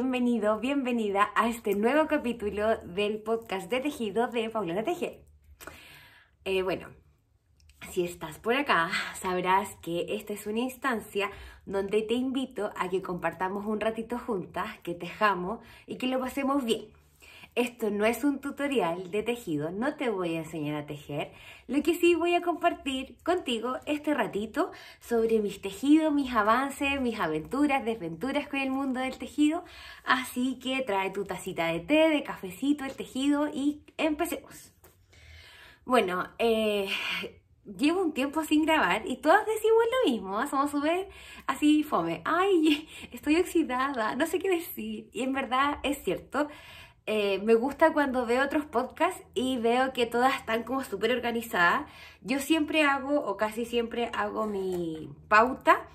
bienvenido, bienvenida a este nuevo capítulo del podcast de tejido de Paulina Teje. Eh, bueno, si estás por acá, sabrás que esta es una instancia donde te invito a que compartamos un ratito juntas, que tejamos y que lo pasemos bien. Esto no es un tutorial de tejido, no te voy a enseñar a tejer. Lo que sí voy a compartir contigo este ratito sobre mis tejidos, mis avances, mis aventuras, desventuras con el mundo del tejido. Así que trae tu tacita de té, de cafecito, el tejido y empecemos. Bueno, eh, llevo un tiempo sin grabar y todas decimos lo mismo, vamos a ver, así fome. Ay, estoy oxidada, no sé qué decir. Y en verdad es cierto. Eh, me gusta cuando veo otros podcasts y veo que todas están como súper organizadas. Yo siempre hago, o casi siempre hago mi pauta,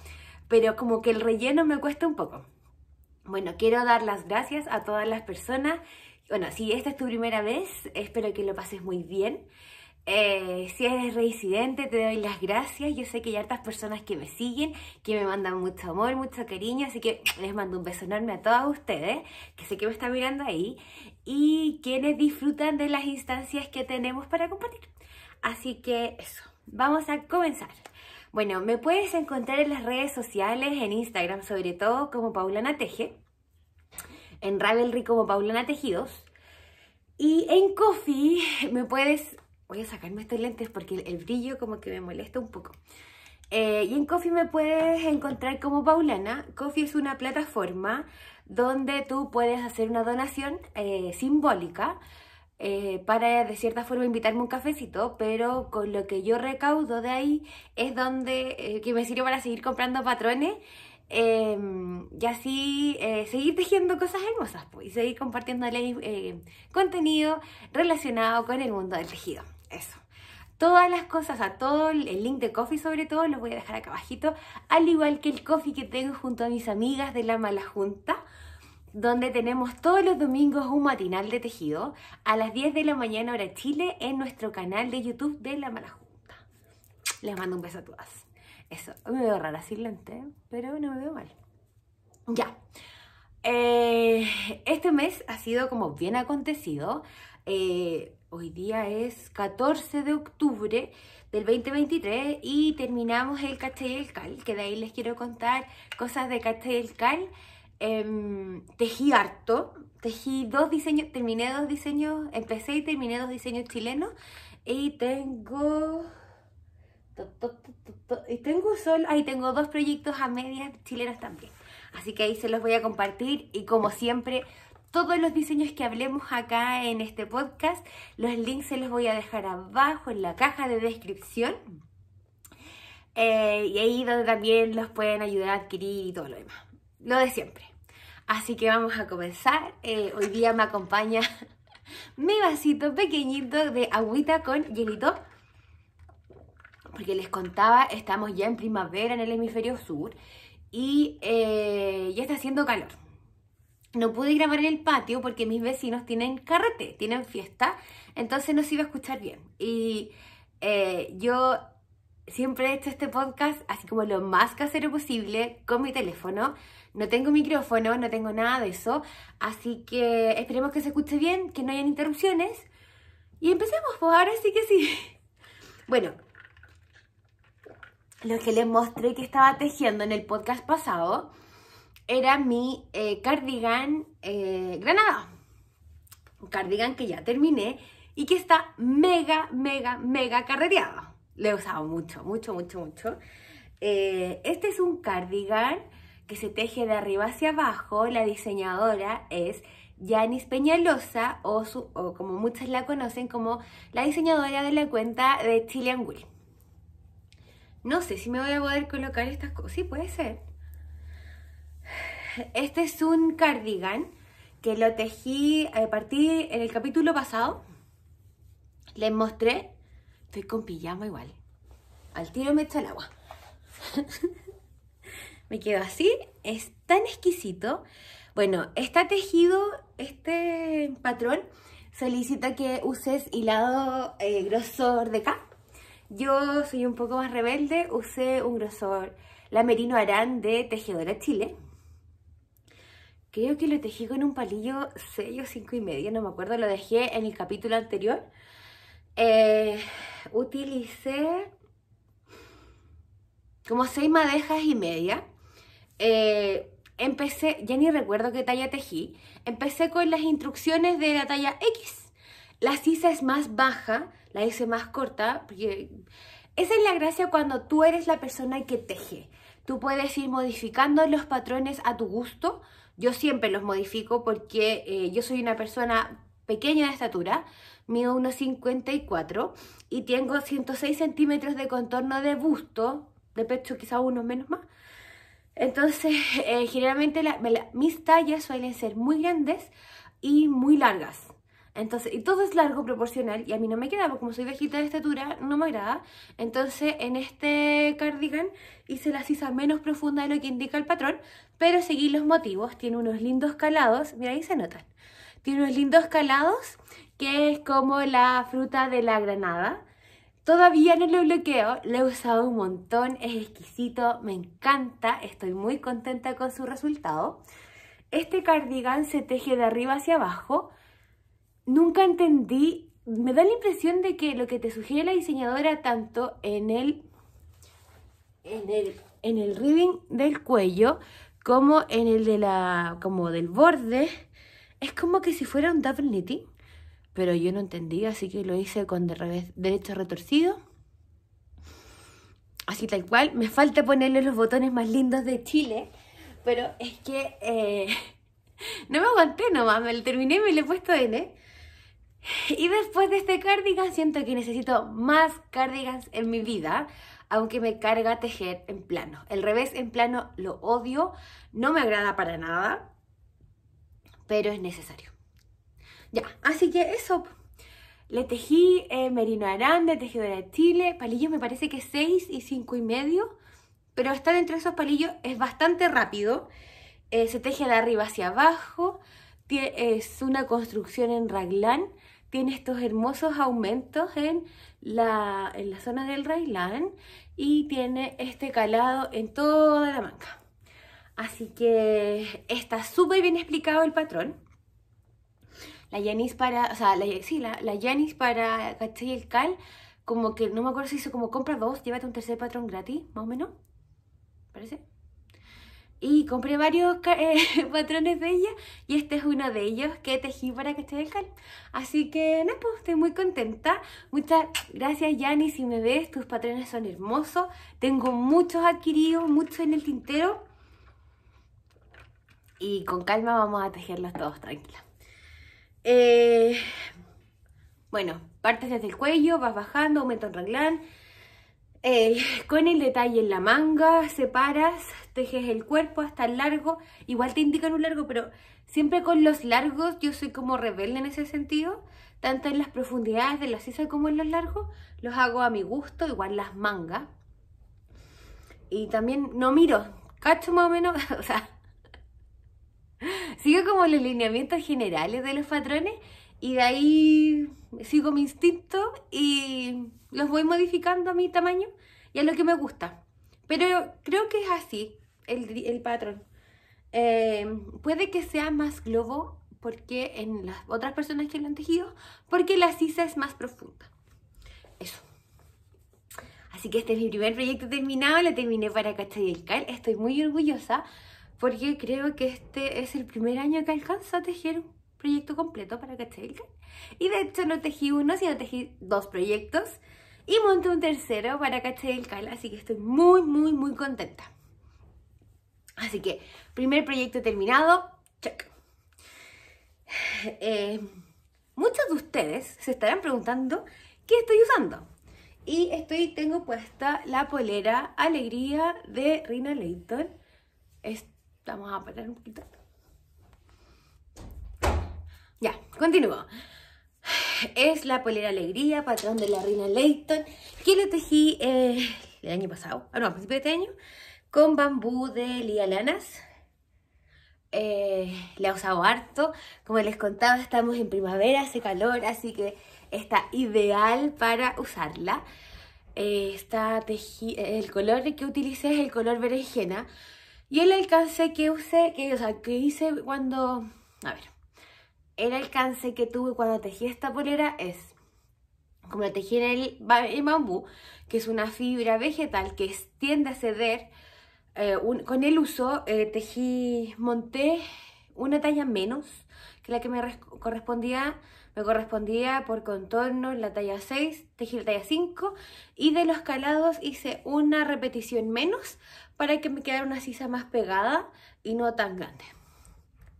pero como que el relleno me cuesta un poco. Bueno, quiero dar las gracias a todas las personas. Bueno, si esta es tu primera vez, espero que lo pases muy bien. Eh, si eres reincidente, te doy las gracias. Yo sé que hay hartas personas que me siguen, que me mandan mucho amor, mucho cariño, así que les mando un beso enorme a todas ustedes, que sé que me están mirando ahí, y quienes disfrutan de las instancias que tenemos para compartir. Así que eso, vamos a comenzar. Bueno, me puedes encontrar en las redes sociales, en Instagram sobre todo, como Paulana Teje, en Ravelry como Paulana Tejidos, y en Coffee me puedes voy a sacarme estos lentes porque el, brillo como que me molesta un poco. Eh, y en Coffee me puedes encontrar como Paulana. Coffee es una plataforma donde tú puedes hacer una donación eh, simbólica eh, para de cierta forma invitarme un cafecito, pero con lo que yo recaudo de ahí es donde que me sirve para seguir comprando patrones em, y así seguir tejiendo cosas hermosas pues, y seguir compartiendo contenido relacionado con el mundo del tejido eso. Todas las cosas, a todo el link de Coffee sobre todo, los voy a dejar acá abajito, al igual que el coffee que tengo junto a mis amigas de la mala junta, donde tenemos todos los domingos un matinal de tejido a las 10 de la mañana hora Chile en nuestro canal de YouTube de la mala junta. Les mando un beso a todas. Eso, me veo rara sin pero no me veo mal. Ya. Eh, este mes ha sido como bien acontecido. Eh, Hoy día es 14 de octubre del 2023 y terminamos el Castell Cal, que de ahí les quiero contar cosas de Castell Cal. Em, tejí harto, tejí dos diseños, terminé dos diseños, empecé y terminé dos diseños chilenos y tengo... y tengo sol, ahí tengo dos proyectos a medias chilenas también. Así que ahí se los voy a compartir y como siempre todos los diseños que hablemos acá en este podcast. Los links se los voy a dejar abajo en la caja de descripción. Eh, y ahí donde también los pueden ayudar a adquirir y todo lo demás. Lo de siempre. Así que vamos a comenzar. Eh, hoy día me acompaña mi vasito pequeñito de agüita con hielito. Porque les contaba, estamos ya en primavera en el hemisferio sur y eh, ya está haciendo calor no pude grabar en el patio porque mis vecinos tienen carrete, tienen fiesta, entonces no se iba a escuchar bien. Y eh, yo siempre he hecho este podcast así como lo más casero posible con mi teléfono. No tengo micrófono, no tengo nada de eso, así que esperemos que se escuche bien, que no hayan interrupciones. Y empecemos, pues ahora sí que sí. Bueno, lo que les mostré que estaba tejiendo en el podcast pasado era mi eh, cardigan eh, granada. Un cardigan que ya terminé y que está mega, mega, mega carreteado. Lo he usado mucho, mucho, mucho, mucho. Eh, este es un cardigan que se teje de arriba hacia abajo. La diseñadora es Janice Peñalosa o, como muchas la conocen como la diseñadora de la cuenta de Chilean Will. No sé si me voy a poder colocar estas cosas. Sí, puede ser. Este es un cardigan que lo tejí a eh, partir en el capítulo pasado. Les mostré. Estoy con pijama igual. Al tiro me echo el agua. me quedo así. Es tan exquisito. Bueno, está tejido, este patrón, solicita que uses hilado eh, grosor de cap, Yo soy un poco más rebelde, usé un grosor lamerino Arán de Tejedora Chile. Creo que lo tejí con un palillo 6 o 5 y media, no me acuerdo, lo dejé en el capítulo anterior. Eh, utilicé como 6 madejas y media. Eh, empecé, ya ni recuerdo qué talla tejí, empecé con las instrucciones de la talla X. la sisa es más baja, la hice más corta, porque esa es la gracia cuando tú eres la persona que teje. Tú puedes ir modificando los patrones a tu gusto, yo siempre los modifico porque eh, yo soy una persona pequeña de estatura, mido 1,54 y tengo 106 centímetros de contorno de busto, de pecho quizá uno menos más. Entonces, eh, generalmente mis tallas suelen ser muy grandes y muy largas. Entonces, y todo es largo proporcional y a mí no me queda, porque como soy viejita de estatura, no me agrada. Entonces, en este cardigan hice la sisa menos profunda de lo que indica el patrón, pero seguí los motivos. Tiene unos lindos calados, mira ahí se notan. Tiene unos lindos calados, que es como la fruta de la granada. Todavía no lo bloqueo, lo he usado un montón, es exquisito, me encanta, estoy muy contenta con su resultado. Este cardigan se teje de arriba hacia abajo, nunca entendí, me da la impresión de que lo que te sugiere la diseñadora tanto en el, en el, en ribbing del cuello como en el de la, como del borde, es como que si fuera un double knitting, pero yo no entendí, así que lo hice con de revés, derecho retorcido. Así tal cual, me falta ponerle los botones más lindos de Chile, pero es que eh, no me aguanté nomás, me lo terminé y me lo he puesto ¿eh? Y después de este cardigan siento que necesito más cardigans en mi vida, aunque me carga tejer en plano. El revés en plano lo odio, no me agrada para nada, pero es necesario. Ya, así que eso. Le tejí eh, Merino Aranda, tejido de Chile, palillos me parece que 6 y 5 y medio, pero estar entre esos palillos es bastante rápido. Eh, se teje de arriba hacia abajo, es una construcción en raglán tiene estos hermosos aumentos en la, en la zona del Railan. y tiene este calado en toda la manga. Así que está súper bien explicado el patrón. La Yanis para, o sea, la, sí, la, la para Cachai el Cal, como que no me acuerdo si hizo como compra dos, llévate un tercer patrón gratis, más o menos, parece. Y compré varios eh, patrones de ella y este es uno de ellos que tejí para que esté dejan cal. Así que no, pues estoy muy contenta. Muchas gracias Yanni si me ves, tus patrones son hermosos. Tengo muchos adquiridos, muchos en el tintero. Y con calma vamos a tejerlos todos, tranquila. Eh, bueno, partes desde el cuello, vas bajando, aumenta un ranglán. Eh, con el detalle en la manga, separas, tejes el cuerpo hasta el largo. Igual te indican un largo, pero siempre con los largos yo soy como rebelde en ese sentido. Tanto en las profundidades de la sisa como en los largos, los hago a mi gusto, igual las mangas. Y también no miro, cacho más o menos, o sea, sigo como los lineamientos generales de los patrones y de ahí sigo mi instinto y voy modificando a mi tamaño y a lo que me gusta. Pero creo que es así el, patrón. Eh, puede que sea más globo porque en las otras personas que lo han tejido, porque la sisa es más profunda. Eso. Así que este es mi primer proyecto terminado, lo terminé para Cal, Estoy muy orgullosa porque creo que este es el primer año que alcanzo a tejer un proyecto completo para Cal Y de hecho no tejí uno, sino tejí dos proyectos. Y monté un tercero para Caché del cal, así que estoy muy, muy, muy contenta. Así que, primer proyecto terminado, check. Eh, muchos de ustedes se estarán preguntando qué estoy usando. Y estoy, tengo puesta la polera Alegría de Rina Leighton. vamos a parar un poquito. Ya, continúo. Es la polera alegría, patrón de la reina Leighton, que lo tejí eh, el año pasado, ah, no, a principios de este año, con bambú de Lía Lanas. Eh, la he usado harto, como les contaba estamos en primavera, hace calor, así que está ideal para usarla. Eh, está el color que utilicé es el color berenjena y el alcance que usé, que, sea, que hice cuando... A ver, el alcance que tuve cuando tejí esta polera es, como la tejí en el, bambú, que es una fibra vegetal que tiende a ceder, eh, con el uso eh, tejí, monté una talla menos que la que me correspondía, me correspondía por contorno la talla 6, tejí la talla 5 y de los calados hice una repetición menos para que me quedara una sisa más pegada y no tan grande.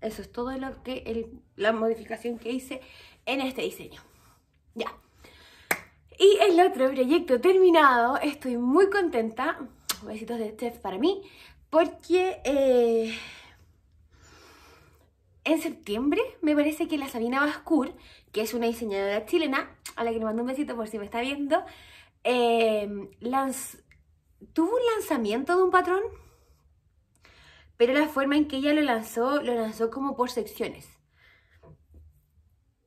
Eso es todo lo que la modificación que hice en este diseño. Ya. Y el otro proyecto terminado, estoy muy contenta, besitos de Chef para mí, porque eh, en septiembre me parece que la Sabina Bascur, que es una diseñadora chilena, a la que le mando un besito por si me está viendo, eh, tuvo un lanzamiento de un patrón pero la forma en que ella lo lanzó, lo lanzó como por secciones.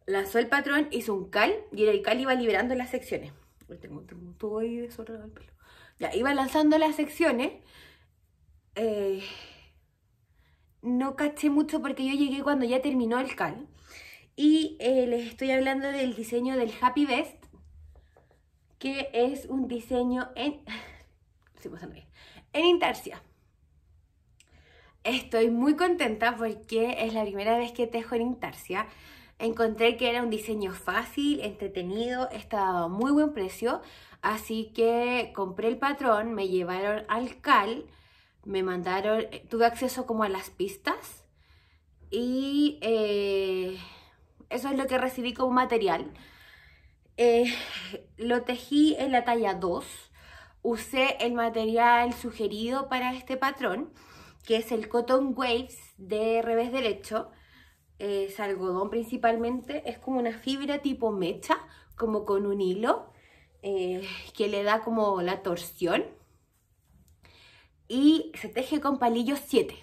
Lanzó el patrón, hizo un cal y el cal iba liberando las secciones. Ya, iba lanzando las secciones. Eh, no caché mucho porque yo llegué cuando ya terminó el cal. Y eh, les estoy hablando del diseño del Happy Best. que es un diseño en... ver, en Intarsia. Estoy muy contenta porque es la primera vez que tejo en Intarsia. Encontré que era un diseño fácil, entretenido, estaba a muy buen precio, así que compré el patrón, me llevaron al CAL, me mandaron, eh, tuve acceso como a las pistas y eh, eso es lo que recibí como material. Eh, lo tejí en la talla 2, usé el material sugerido para este patrón que es el Cotton Waves de revés derecho. Es algodón principalmente, es como una fibra tipo mecha, como con un hilo, eh, que le da como la torsión. Y se teje con palillos 7.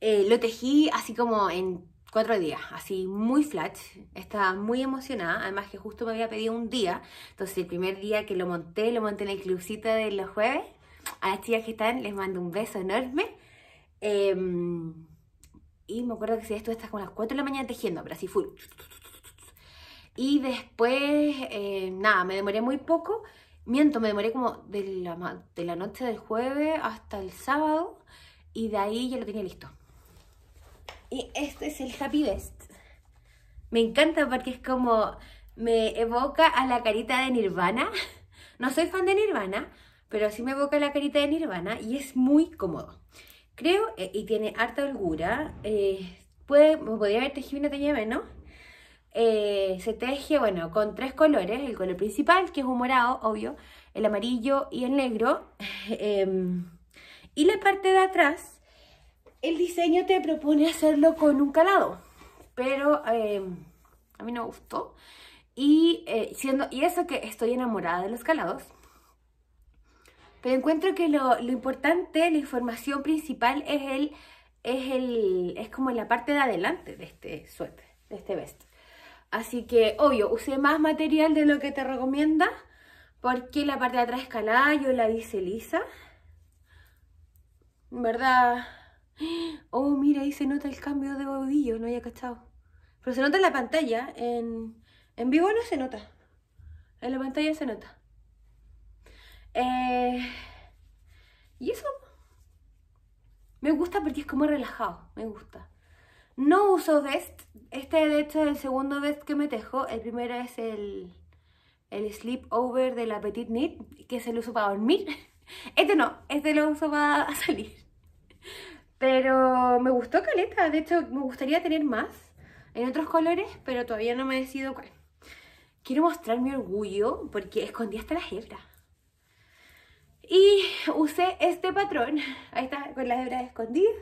Eh, lo tejí así como en 4 días, así muy flash, estaba muy emocionada, además que justo me había pedido un día, entonces el primer día que lo monté, lo monté en el clubcito de los jueves, a las chicas que están les mando un beso enorme Em, y me acuerdo que si esto estás como a las 4 de la mañana tejiendo, pero así full. Y después, eh, nada, me demoré muy poco. Miento, me demoré como de la, de la noche del jueves hasta el sábado. Y de ahí ya lo tenía listo. Y este es el Happy Best. Me encanta porque es como... Me evoca a la carita de Nirvana. No soy fan de Nirvana, pero sí me evoca la carita de Nirvana y es muy cómodo creo, eh, y tiene harta holgura. Eh, puede, podría haber tejido una talla menos. Eh, se teje, bueno, con tres colores. El color principal, que es un morado, obvio, el amarillo y el negro. Em, y la parte de atrás, el diseño te propone hacerlo con un calado. Pero em, a mí no gustó. Y, eh, siendo, y eso que estoy enamorada de los calados. Pero encuentro que lo, importante, la información principal es el, es el, es como en la parte de adelante de este suéter, de este vest. Así que, obvio, usé más material de lo que te recomienda, porque la parte de atrás escalada yo la dice lisa. verdad, oh, mira, ahí se nota el cambio de bodillo, no había cachado. Pero se nota en la pantalla, en, en vivo no se nota, en la pantalla se nota. Eh, y eso me gusta porque es como relajado, me gusta. No uso vest, este de hecho es el segundo vest que me tejo, el primero es el, el sleepover de la Petite Knit, que se el uso para dormir. Este no, este lo uso para salir. Pero me gustó Caleta, de hecho me gustaría tener más en otros colores, pero todavía no me he decido cuál. Quiero mostrar mi orgullo porque escondí hasta las hebras. Y usé este patrón, ahí está con las hebras escondidas,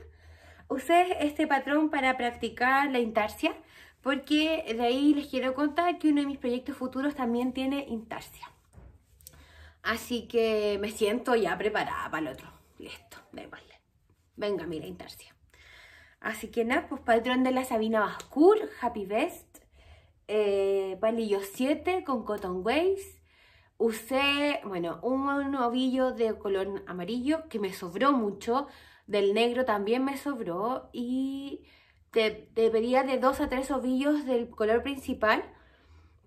usé este patrón para practicar la intarsia, porque de ahí les quiero contar que uno de mis proyectos futuros también tiene intarsia. Así que me siento ya preparada para el otro. Listo, da igual. Venga, mira, intarsia. Así que nada, pues patrón de la Sabina Bascur, Happy Best, eh, palillo 7 con Cotton Waves, usé, bueno, un ovillo de color amarillo que me sobró mucho, del negro también me sobró y te, de dos a tres ovillos del color principal,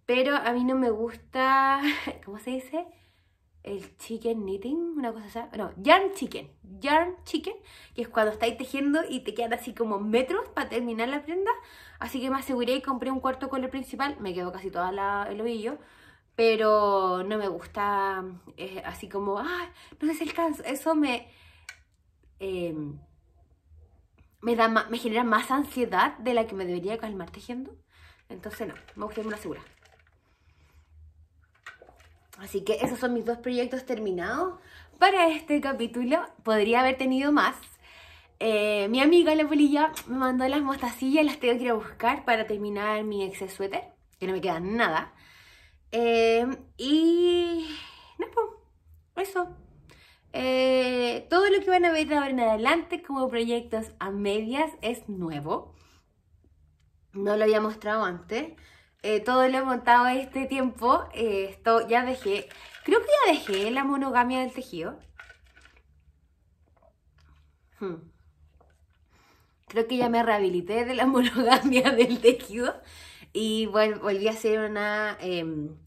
pero a mí no me gusta, ¿cómo se dice? El chicken knitting, una cosa así, no, yarn chicken, yarn chicken, que es cuando estáis tejiendo y te quedan así como metros para terminar la prenda, así que me aseguré y compré un cuarto color principal, me quedó casi todo el ovillo, pero no me gusta así como, ah, no es el eso me, em, me, me genera más ansiedad de la que me debería calmar tejiendo, entonces no, me gusta una segura. Así que esos son mis dos proyectos terminados para este capítulo, podría haber tenido más. Eh, mi amiga la polilla me mandó las mostacillas, las tengo que ir a buscar para terminar mi exceso suéter, que no me queda nada. Em, y no, pues, eso. Eh, todo lo que van a ver de ahora en adelante como proyectos a medias es nuevo. No lo había mostrado antes. Eh, todo lo he montado este tiempo. Eh, esto ya dejé. Creo que ya dejé la monogamia del tejido. Hmm. Creo que ya me rehabilité de la monogamia del tejido y volví a hacer una em,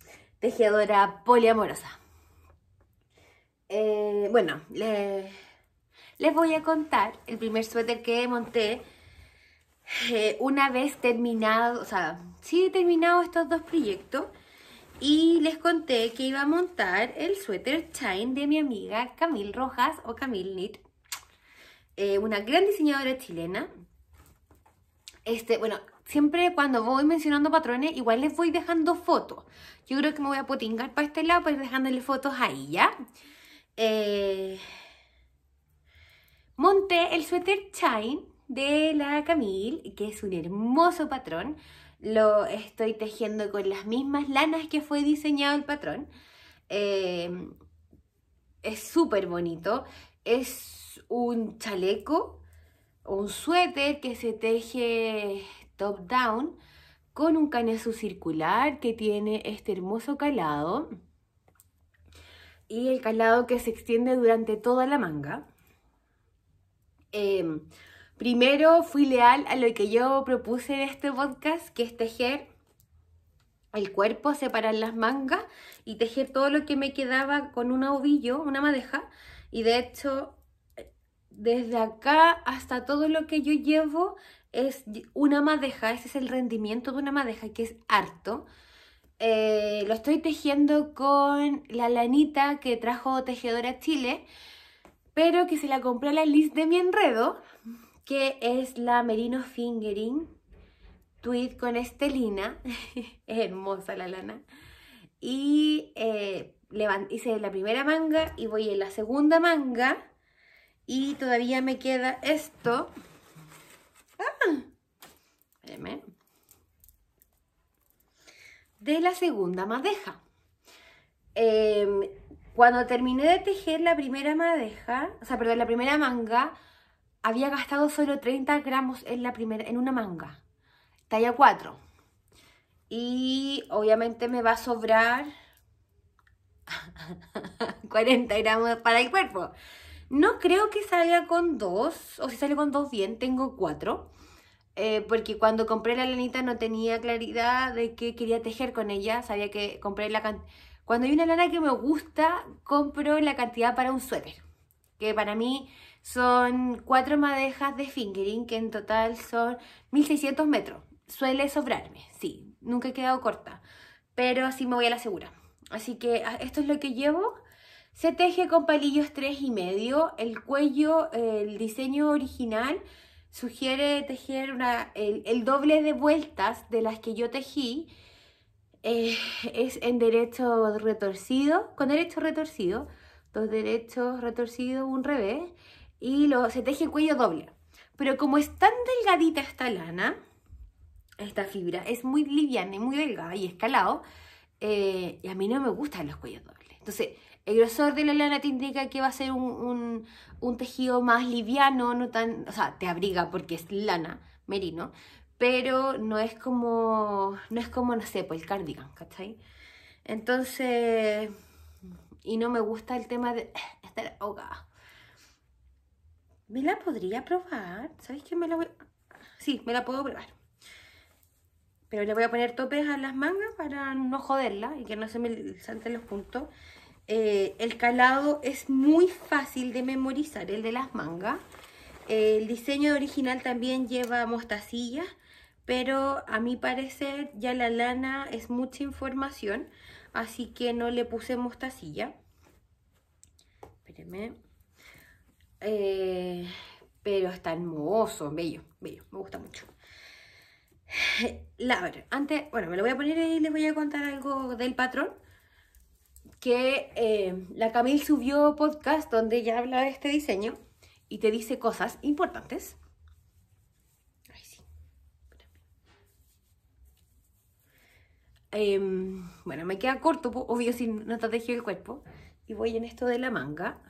tejedora poliamorosa. Eh, bueno, les voy a contar el primer suéter que monté eh, una vez terminado, o sea, sí terminado estos dos proyectos y les conté que iba a montar el suéter Chain de mi amiga Camille Rojas o Camille Knit, eh, una gran diseñadora chilena. Este, bueno, siempre cuando voy mencionando patrones, igual les voy dejando fotos. Yo creo que me voy a potingar para este lado pues, dejándole fotos ahí, ¿ya? Eh, monté el suéter Chine de la Camille, que es un hermoso patrón. Lo estoy tejiendo con las mismas lanas que fue diseñado el patrón. Eh, es súper bonito. Es un chaleco, un suéter que se teje top down con un canesú circular que tiene este hermoso calado y el calado que se extiende durante toda la manga. Em, primero fui leal a lo que yo propuse en este podcast, que es tejer el cuerpo, separar las mangas y tejer todo lo que me quedaba con un ovillo, una madeja. Y de hecho, desde acá hasta todo lo que yo llevo es una madeja, ese es el rendimiento de una madeja, que es harto. Eh, lo estoy tejiendo con la lanita que trajo Tejedora Chile, pero que se la compré a la Liz de mi enredo, que es la Merino Fingering Tweed con estelina. hermosa la lana. Y eh, hice la primera manga y voy en la segunda manga. Y todavía me queda esto, Ah. Em, eh. De la segunda madeja. Em, cuando terminé de tejer la primera madeja, o sea, perdón, la primera manga, había gastado solo 30 gramos en, la primera, en una manga, talla 4. Y obviamente me va a sobrar 40 gramos para el cuerpo. No creo que salga con dos, o si sale con dos bien, tengo cuatro. Eh, porque cuando compré la lanita no tenía claridad de qué quería tejer con ella. Sabía que compré la cantidad... Cuando hay una lana que me gusta, compro la cantidad para un suéter. Que para mí son cuatro madejas de fingering, que en total son 1600 metros. Suele sobrarme, sí. Nunca he quedado corta. Pero así me voy a la segura. Así que ah, esto es lo que llevo. Se teje con palillos tres y medio. El cuello, el diseño original sugiere tejer el, doble de vueltas de las que yo tejí. Eh, es en derecho retorcido, con derecho retorcido, dos derechos retorcidos, un revés, y lo, se teje cuello doble. Pero como es tan delgadita esta lana, esta fibra, es muy liviana y muy delgada y escalado, eh, y a mí no me gustan los cuellos dobles. Entonces, el grosor de la lana te indica que va a ser un, tejido más liviano, no tan, o sea, te abriga porque es lana, merino, pero no es como, no es como, no sé, pues el cardigan, ¿cachai? Entonces, y no me gusta el tema de estar ahogada. Me la podría probar, ¿sabéis qué me la voy Sí, me la puedo probar. Pero le voy a poner topes a las mangas para no joderla y que no se me salten los puntos. Eh, el calado es muy fácil de memorizar, el de las mangas. Eh, el diseño original también lleva mostacillas, pero a mi parecer ya la lana es mucha información, así que no le puse mostacilla. Espérenme. Eh, pero está hermoso, bello, bello, me gusta mucho. La, antes, bueno, me lo voy a poner y les voy a contar algo del patrón que eh, la Camille subió podcast donde ya habla de este diseño y te dice cosas importantes. Em, bueno, me queda corto, obvio, si no te el cuerpo. Y voy en esto de la manga.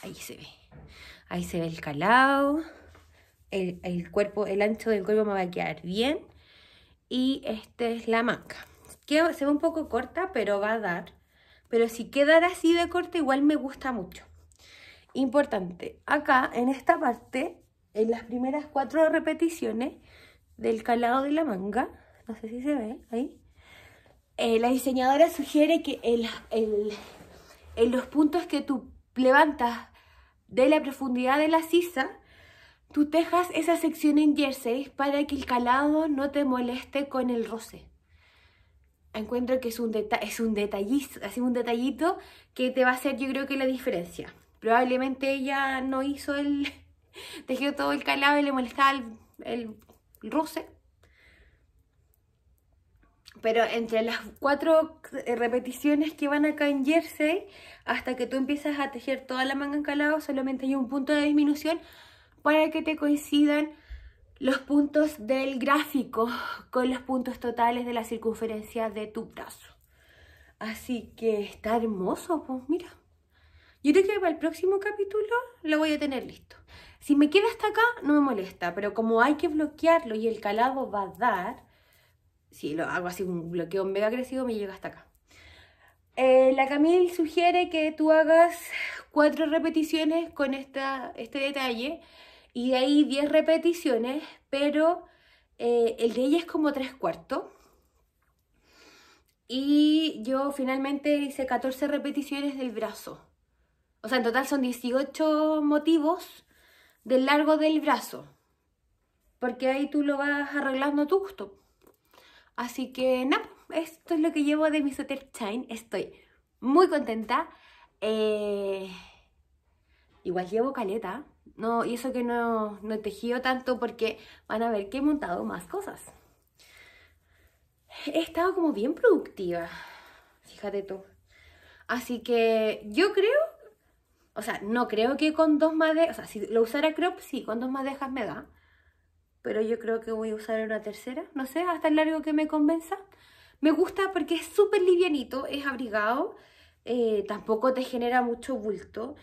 Ahí se ve. Ahí se ve el calado. cuerpo, el ancho del cuerpo me va a quedar bien y esta es la manga. Que se ve un poco corta, pero va a dar. Pero si quedara así de corta, igual me gusta mucho. Importante, acá en esta parte, en las primeras cuatro repeticiones del calado de la manga, no sé si se ve ahí, eh, la diseñadora sugiere que en los puntos que tú levantas de la profundidad de la sisa, tú tejas esa sección en jersey para que el calado no te moleste con el roce. Encuentro que es un, es un detallito, un detallito que te va a hacer yo creo que la diferencia. Probablemente ella no hizo el... tejió todo el calado y le molestaba el, el, el roce. Pero entre las cuatro eh, repeticiones que van acá en jersey, hasta que tú empiezas a tejer toda la manga en calado, solamente hay un punto de disminución para que te coincidan los puntos del gráfico con los puntos totales de la circunferencia de tu brazo. Así que está hermoso, pues mira. Yo creo que para el próximo capítulo lo voy a tener listo. Si me queda hasta acá, no me molesta, pero como hay que bloquearlo y el calado va a dar, si lo hago así un bloqueo mega agresivo, me llega hasta acá. Eh, la Camille sugiere que tú hagas cuatro repeticiones con esta, este detalle y de ahí 10 repeticiones, pero eh, el de ella es como 3 cuartos. Y yo finalmente hice 14 repeticiones del brazo. O sea, en total son 18 motivos del largo del brazo. Porque ahí tú lo vas arreglando a tu gusto. Así que nada, no, esto es lo que llevo de mi Sutter Chain. Estoy muy contenta. Eh, igual llevo caleta. No, y eso que no, he tejido tanto porque van a ver que he montado más cosas. He estado como bien productiva, fíjate tú. Así que yo creo, o sea, no creo que con dos madejas, o sea, si lo usara crop, sí, con dos madejas me da. Pero yo creo que voy a usar una tercera, no sé, hasta el largo que me convenza. Me gusta porque es súper livianito, es abrigado, eh, tampoco te genera mucho bulto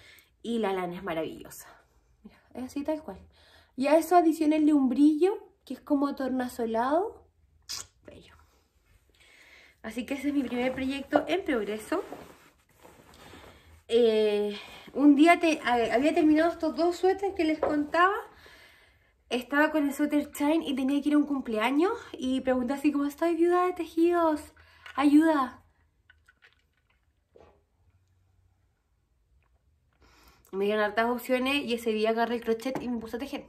y la lana es maravillosa es así tal cual. Y a eso adicionenle un brillo, que es como tornasolado. Bello. Así que ese es mi primer proyecto en progreso. Eh, un día te, había terminado estos dos suéteres que les contaba. Estaba con el suéter Shine y tenía que ir a un cumpleaños. Y pregunté así cómo estoy viuda de tejidos, ayuda. me dieron hartas opciones y ese día agarré el crochet y me puse a tejer.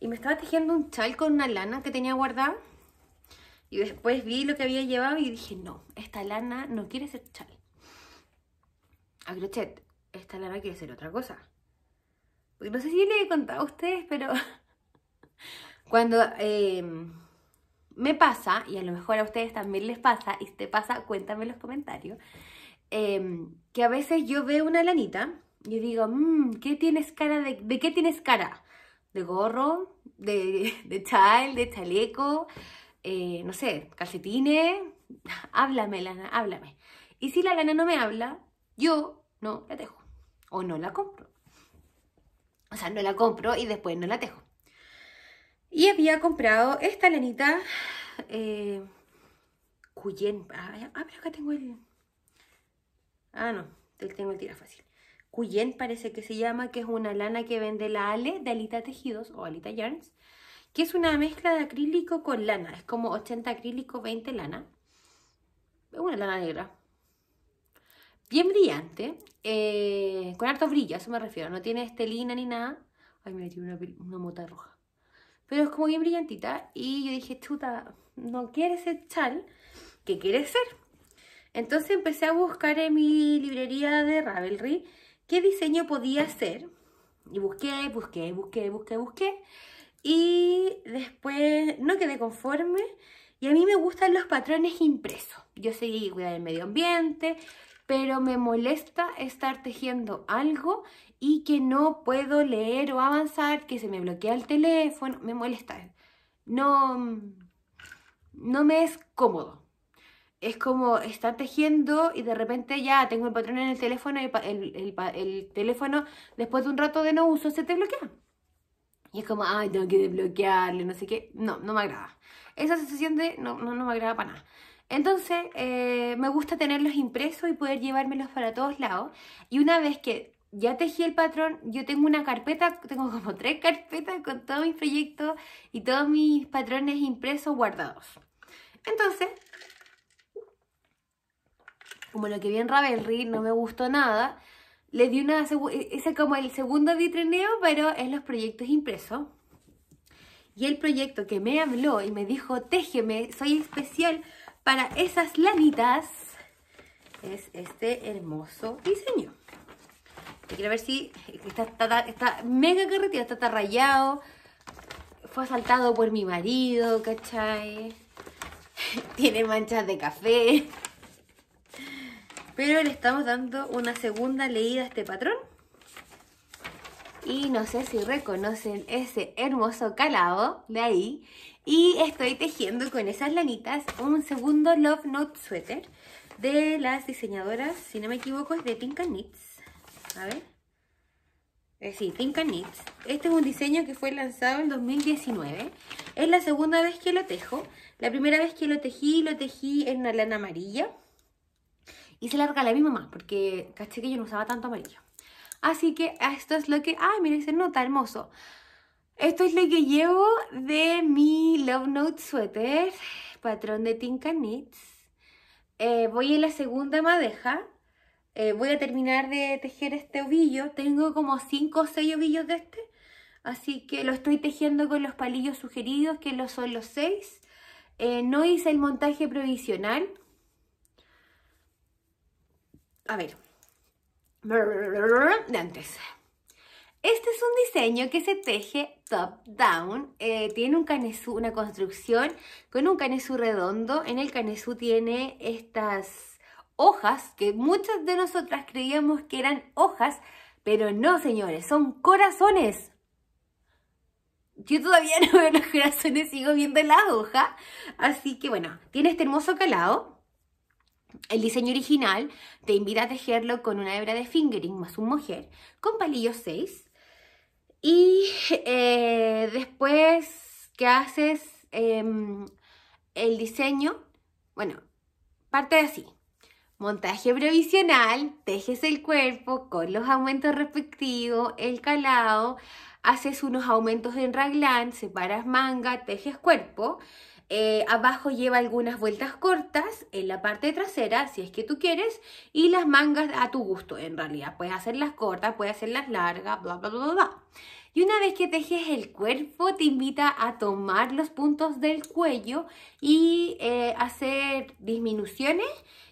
Y me estaba tejiendo un chal con una lana que tenía guardada. Y después vi lo que había llevado y dije, no, esta lana no quiere ser chal. A crochet, esta lana quiere ser otra cosa. no sé si le he contado a ustedes, pero cuando eh, me pasa, y a lo mejor a ustedes también les pasa, y te pasa, cuéntame en los comentarios, eh, que a veces yo veo una lanita yo digo, mmm, ¿qué tienes cara de, qué tienes cara? ¿De gorro? ¿De, de chal? ¿De chaleco? Eh, no sé, calcetines. Háblame, Lana, háblame. Y si la lana no me habla, yo no la tejo. O no la compro. O sea, no la compro y después no la tejo. Y había comprado esta lanita eh, Cuyén. Ah, pero acá tengo el... Ah, no, tengo el tira fácil. Cuyen parece que se llama, que es una lana que vende la Ale de Alita Tejidos o Alita Yarns, que es una mezcla de acrílico con lana. Es como 80 acrílico, 20 lana. Es una lana negra. Bien brillante, eh, con hartos brillo, a eso me refiero. No tiene estelina ni nada. Ay, me metí una, mota roja. Pero es como bien brillantita. Y yo dije, chuta, no quieres ser chal, ¿qué quieres ser? Entonces empecé a buscar en mi librería de Ravelry qué diseño podía hacer. Y busqué, busqué, busqué, busqué, busqué. Y después no quedé conforme. Y a mí me gustan los patrones impresos. Yo seguí cuidar el medio ambiente, pero me molesta estar tejiendo algo y que no puedo leer o avanzar, que se me bloquea el teléfono, me molesta. No, no me es cómodo es como estar tejiendo y de repente ya tengo el patrón en el teléfono y el, teléfono después de un rato de no uso se te bloquea. Y es como, ay, tengo que desbloquearle, no sé qué. No, no me agrada. Esa sensación de no, no, no me agrada para nada. Entonces, eh, me gusta tenerlos impresos y poder llevármelos para todos lados. Y una vez que ya tejí el patrón, yo tengo una carpeta, tengo como tres carpetas con todos mis proyectos y todos mis patrones impresos guardados. Entonces, como lo que vi en Ravelry, no me gustó nada. Le di una, e, ese como el segundo vitrineo, pero es los proyectos impresos. Y el proyecto que me habló y me dijo, téjeme, soy especial para esas lanitas, es este hermoso diseño. quiero ver si está, mega carreteado, está, atarrayado. fue asaltado por mi marido, ¿cachai? Tiene manchas de café. Pero le estamos dando una segunda leída a este patrón. Y no sé si reconocen ese hermoso calado de ahí. Y estoy tejiendo con esas lanitas un segundo Love Note Sweater de las diseñadoras, si no me equivoco, es de Tinka Knits. A ver. Eh, sí, Tinka Knits. Este es un diseño que fue lanzado en 2019. Es la segunda vez que lo tejo. La primera vez que lo tejí, lo tejí en una lana amarilla. Y se la regalé a mi mamá, porque caché que yo no usaba tanto amarillo. Así que esto es lo que... ¡Ah, mira, se nota hermoso! Esto es lo que llevo de mi Love Note Sweater, patrón de Tinka Knits. Eh, voy en la segunda madeja. Eh, voy a terminar de tejer este ovillo. Tengo como 5 o 6 ovillos de este. Así que lo estoy tejiendo con los palillos sugeridos, que son los 6. Eh, no hice el montaje provisional a ver, de antes. Este es un diseño que se teje top-down. Eh, tiene un canesú, una construcción con un canesú redondo. En el canesú tiene estas hojas que muchas de nosotras creíamos que eran hojas, pero no, señores, son corazones. Yo todavía no veo los corazones, sigo viendo la hoja. Así que bueno, tiene este hermoso calado el diseño original te invita a tejerlo con una hebra de fingering más un mujer, con palillo 6. Y eh, después que haces em, el diseño, bueno, parte de así. Montaje provisional, tejes el cuerpo con los aumentos respectivos, el calado, haces unos aumentos en raglán, separas manga, tejes cuerpo, eh, abajo lleva algunas vueltas cortas en la parte trasera, si es que tú quieres, y las mangas a tu gusto en realidad. Puedes hacerlas cortas, puedes hacerlas largas, bla, bla, bla, bla. Y una vez que tejes el cuerpo, te invita a tomar los puntos del cuello y eh, hacer disminuciones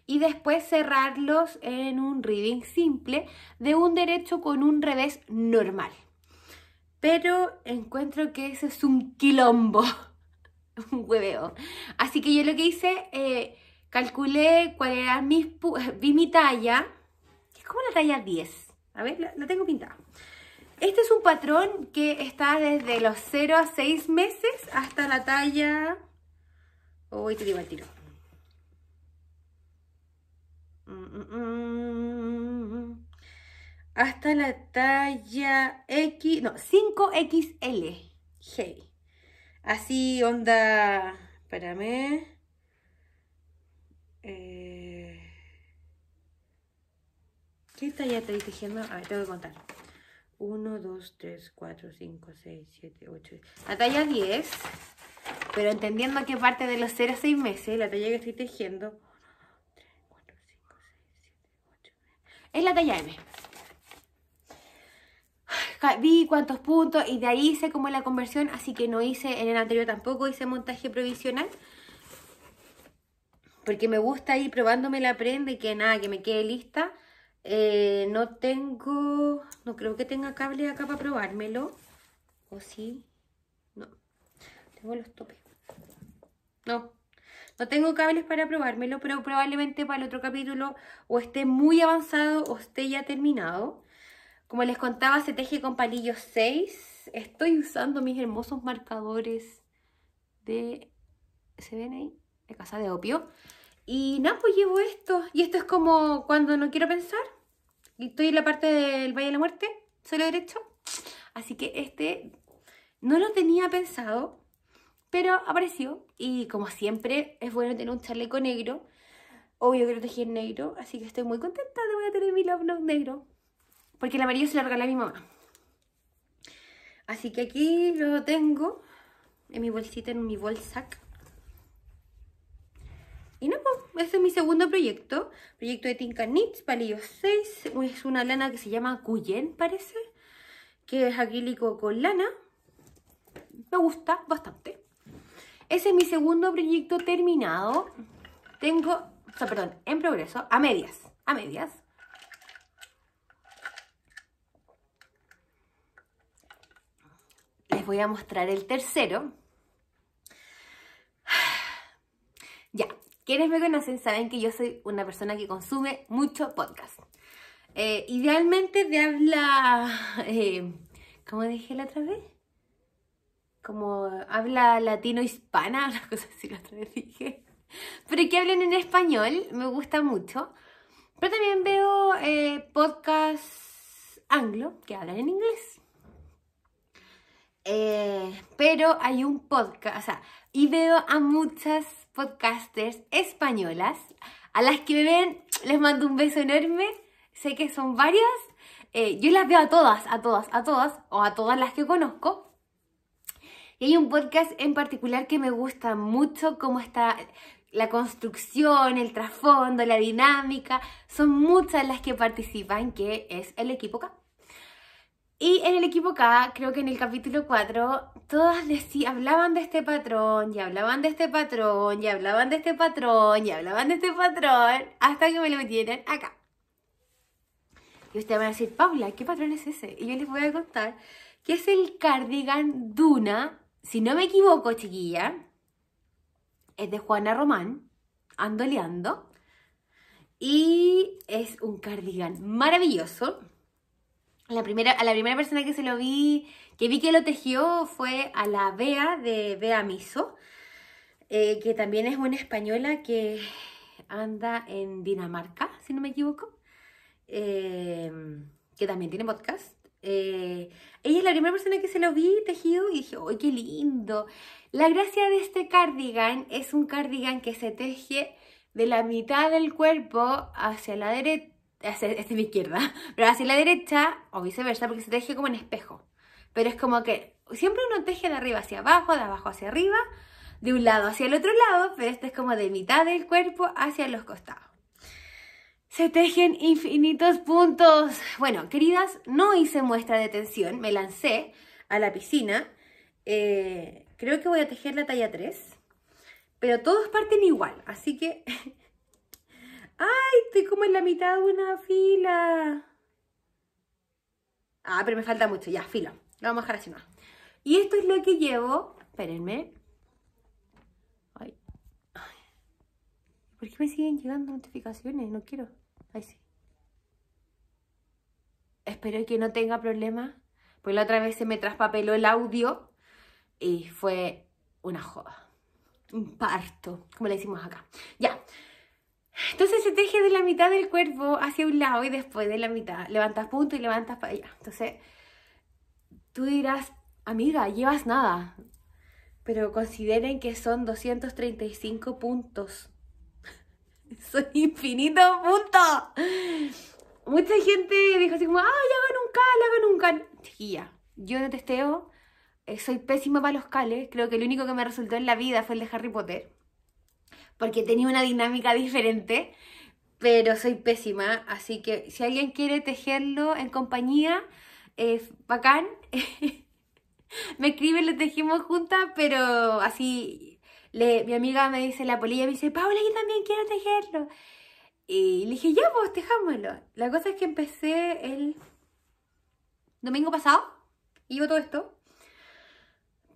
y después cerrarlos en un ribbing simple de un derecho con un revés normal. Pero encuentro que eso es un quilombo. un hueveo. Así que yo lo que hice, eh, calculé cuál era mis, vi mi talla, es como la talla 10. A ver, la, tengo pintada. Este es un patrón que está desde los 0 a 6 meses hasta la talla... Hoy te digo el tiro. Mm, mm, mm. Hasta la talla X... No, 5XL. Hey. Así, onda. Espérame. Eh... ¿Qué talla estoy tejiendo? A ver, tengo que contar. 1, 2, 3, 4, 5, 6, 7, 8. La talla 10. Pero entendiendo que parte de los 0 a 6 meses, la talla que estoy tejiendo. 1, 2, 3, 4, 5, 6, 7, 8. Es la talla M vi cuántos puntos y de ahí hice como la conversión, así que no hice en el anterior tampoco, hice montaje provisional. Porque me gusta ir probándome la prenda y que nada, que me quede lista. Eh, no tengo, no creo que tenga cable acá para probármelo. ¿O sí? No. Tengo los topes. No, no tengo cables para probármelo, pero probablemente para el otro capítulo o esté muy avanzado o esté ya terminado. Como les contaba, se teje con palillos 6. Estoy usando mis hermosos marcadores de... ¿Se ven ahí? De Casa de Opio. Y nada, pues llevo esto. Y esto es como cuando no quiero pensar. Y estoy en la parte del Valle de la Muerte, solo derecho. Así que este no lo tenía pensado, pero apareció. Y como siempre, es bueno tener un chaleco negro. Obvio que lo tejí en negro, así que estoy muy contenta de voy a tener mi love negro. Porque el amarillo se lo regalé a mi mamá. Así que aquí lo tengo. En mi bolsita, en mi bolsac. Y no, pues, este es mi segundo proyecto. Proyecto de Tinka Knits, palillo 6. Es una lana que se llama Cuyen, parece. Que es acrílico con lana. Me gusta bastante. Ese es mi segundo proyecto terminado. Tengo, o sea, perdón, en progreso, a medias. A medias. voy a mostrar el tercero. Ya, quienes me conocen saben que yo soy una persona que consume mucho podcast. Eh, idealmente de habla, como eh, ¿cómo dije la otra vez? Como habla latino-hispana, las cosas así la otra vez dije. Pero que hablen en español, me gusta mucho. Pero también veo eh, podcasts anglo que hablan en inglés. Eh, pero hay un podcast, o sea, y veo a muchas podcasters españolas, a las que me ven, les mando un beso enorme, sé que son varias, eh, yo las veo a todas, a todas, a todas, o a todas las que conozco. Y hay un podcast en particular que me gusta mucho, cómo está la construcción, el trasfondo, la dinámica. Son muchas las que participan, que es el equipo K. Y en el equipo K, creo que en el capítulo 4, todas decían, hablaban de este patrón, y hablaban de este patrón, y hablaban de este patrón, y hablaban de este patrón, hasta que me lo tienen acá. Y ustedes van a decir, Paula, ¿qué patrón es ese? Y yo les voy a contar que es el cardigan Duna, si no me equivoco, chiquilla, es de Juana Román, Andoleando, y es un cardigan maravilloso la primera, a la primera persona que se lo vi, que vi que lo tejió fue a la Bea de Bea Miso, eh, que también es una española que anda en Dinamarca, si no me equivoco, em, que también tiene podcast. Eh, ella es la primera persona que se lo vi tejido y dije, ¡ay, qué lindo! La gracia de este cardigan es un cardigan que se teje de la mitad del cuerpo hacia la derecha esta es mi izquierda, pero hacia la derecha o viceversa, porque se teje como en espejo. Pero es como que siempre uno teje de arriba hacia abajo, de abajo hacia arriba, de un lado hacia el otro lado, pero este es como de mitad del cuerpo hacia los costados. Se tejen infinitos puntos. Bueno, queridas, no hice muestra de tensión, me lancé a la piscina. Eh, creo que voy a tejer la talla 3, pero todos parten igual, así que ¡Ay! Estoy como en la mitad de una fila. Ah, pero me falta mucho. Ya, fila. vamos a dejar así más. Y esto es lo que llevo. Espérenme. Ay. ¿Por qué me siguen llegando notificaciones? No quiero. Ahí sí. Espero que no tenga problemas. Pues la otra vez se me traspapeló el audio. Y fue una joda. Un parto, como le decimos acá. Ya. Entonces se teje de la mitad del cuerpo hacia un lado y después de la mitad. Levantas punto y levantas para allá. Entonces tú dirás, amiga, llevas nada. Pero consideren que son 235 puntos. son infinitos puntos. Mucha gente dijo así como, ah, ya hago un cal, hagan un cal. Chiquilla, yo no testeo, eh, soy pésima para los cales. Creo que lo único que me resultó en la vida fue el de Harry Potter porque tenía una dinámica diferente, pero soy pésima, así que si alguien quiere tejerlo en compañía, es eh, bacán. me escribe, lo tejimos juntas, pero así mi amiga me dice la polilla, me dice, Paula, yo también quiero tejerlo. Y le dije, ya, pues tejámoslo. La cosa es que empecé el domingo pasado, y yo todo esto,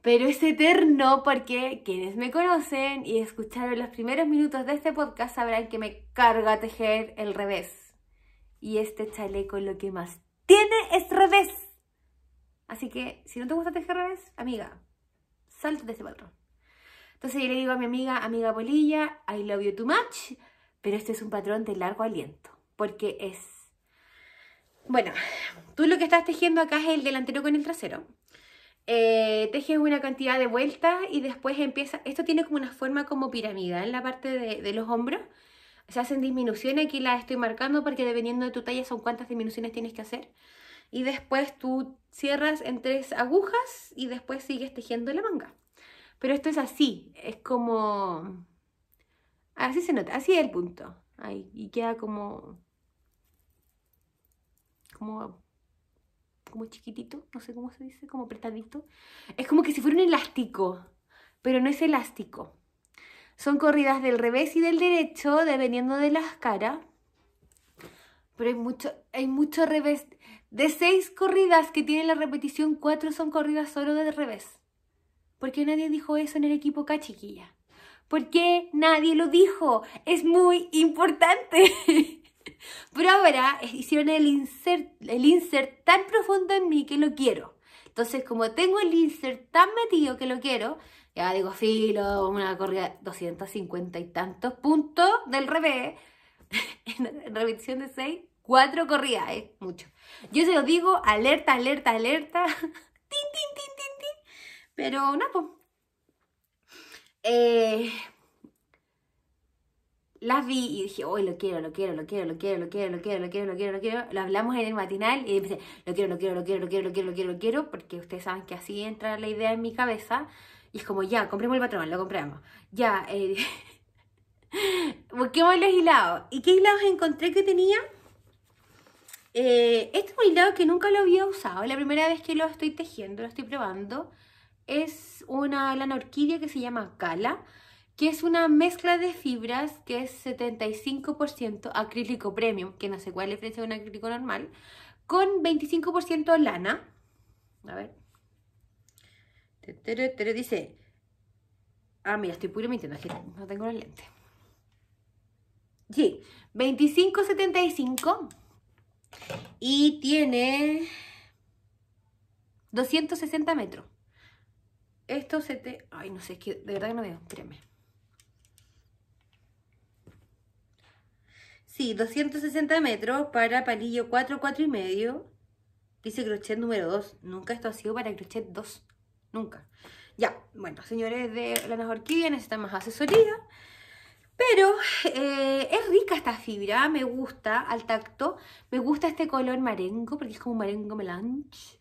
pero es eterno porque quienes me conocen y escucharon los primeros minutos de este podcast sabrán que me carga tejer el revés. Y este chaleco lo que más tiene es revés. Así que si no te gusta tejer revés, amiga, salte de este patrón. Entonces yo le digo a mi amiga, amiga Polilla, I love you too much, pero este es un patrón de largo aliento, porque es... Bueno, tú lo que estás tejiendo acá es el delantero con el trasero, eh, tejes una cantidad de vueltas y después empieza, esto tiene como una forma como pirámide en la parte de, los hombros, se hacen disminuciones, aquí la estoy marcando porque dependiendo de tu talla son cuántas disminuciones tienes que hacer. Y después tú cierras en tres agujas y después sigues tejiendo la manga. Pero esto es así, es como... Así se nota, así es el punto. y queda como... Como como chiquitito, no sé cómo se dice, como apretadito. Es como que si fuera un elástico, pero no es elástico. Son corridas del revés y del derecho, dependiendo de las caras. Pero hay mucho, hay mucho revés. De seis corridas que tiene la repetición, cuatro son corridas solo de revés. porque nadie dijo eso en el equipo cachiquilla porque nadie lo dijo? Es muy importante. Pero ahora hicieron el insert, el insert tan profundo en mí que lo quiero. Entonces, como tengo el insert tan metido que lo quiero, ya digo, filo, una corrida 250 y tantos puntos del revés, en repetición de 6, cuatro corridas, ¿eh? mucho. Yo se lo digo, alerta, alerta, alerta, tin, tin, tin, tin, tin, pero no, pues. Eh, las vi y dije, hoy lo quiero, lo quiero, lo quiero, lo quiero, lo quiero, lo quiero, lo quiero, lo quiero, lo quiero. Lo hablamos en el matinal y empecé, lo quiero, lo quiero, lo quiero, lo quiero, lo quiero, lo quiero, lo quiero, porque ustedes saben que así entra la idea en mi cabeza. Y es como, ya, compremos el patrón, lo compramos. Ya, eh, busquemos los hilados. ¿Y qué hilados encontré que tenía? este es un hilado que nunca lo había usado. La primera vez que lo estoy tejiendo, lo estoy probando. Es una lana orquídea que se llama Cala que es una mezcla de fibras que es 75% acrílico premium, que no sé cuál es la diferencia de un acrílico normal, con 25% lana. A ver. dice... Ah, mira, estoy puro mintiendo, no tengo los lentes. Sí, 25.75 y tiene 260 metros. Esto se te... Ay, no sé, es que de verdad que no veo, créeme Sí, 260 metros para palillo 4, 4,5. y medio. Dice crochet número 2. Nunca esto ha sido para crochet 2. Nunca. Ya, bueno, señores de Lanas Orquídeas, necesitan más asesoría. Pero eh, es rica esta fibra, me gusta al tacto. Me gusta este color marengo, porque es como un marengo melange.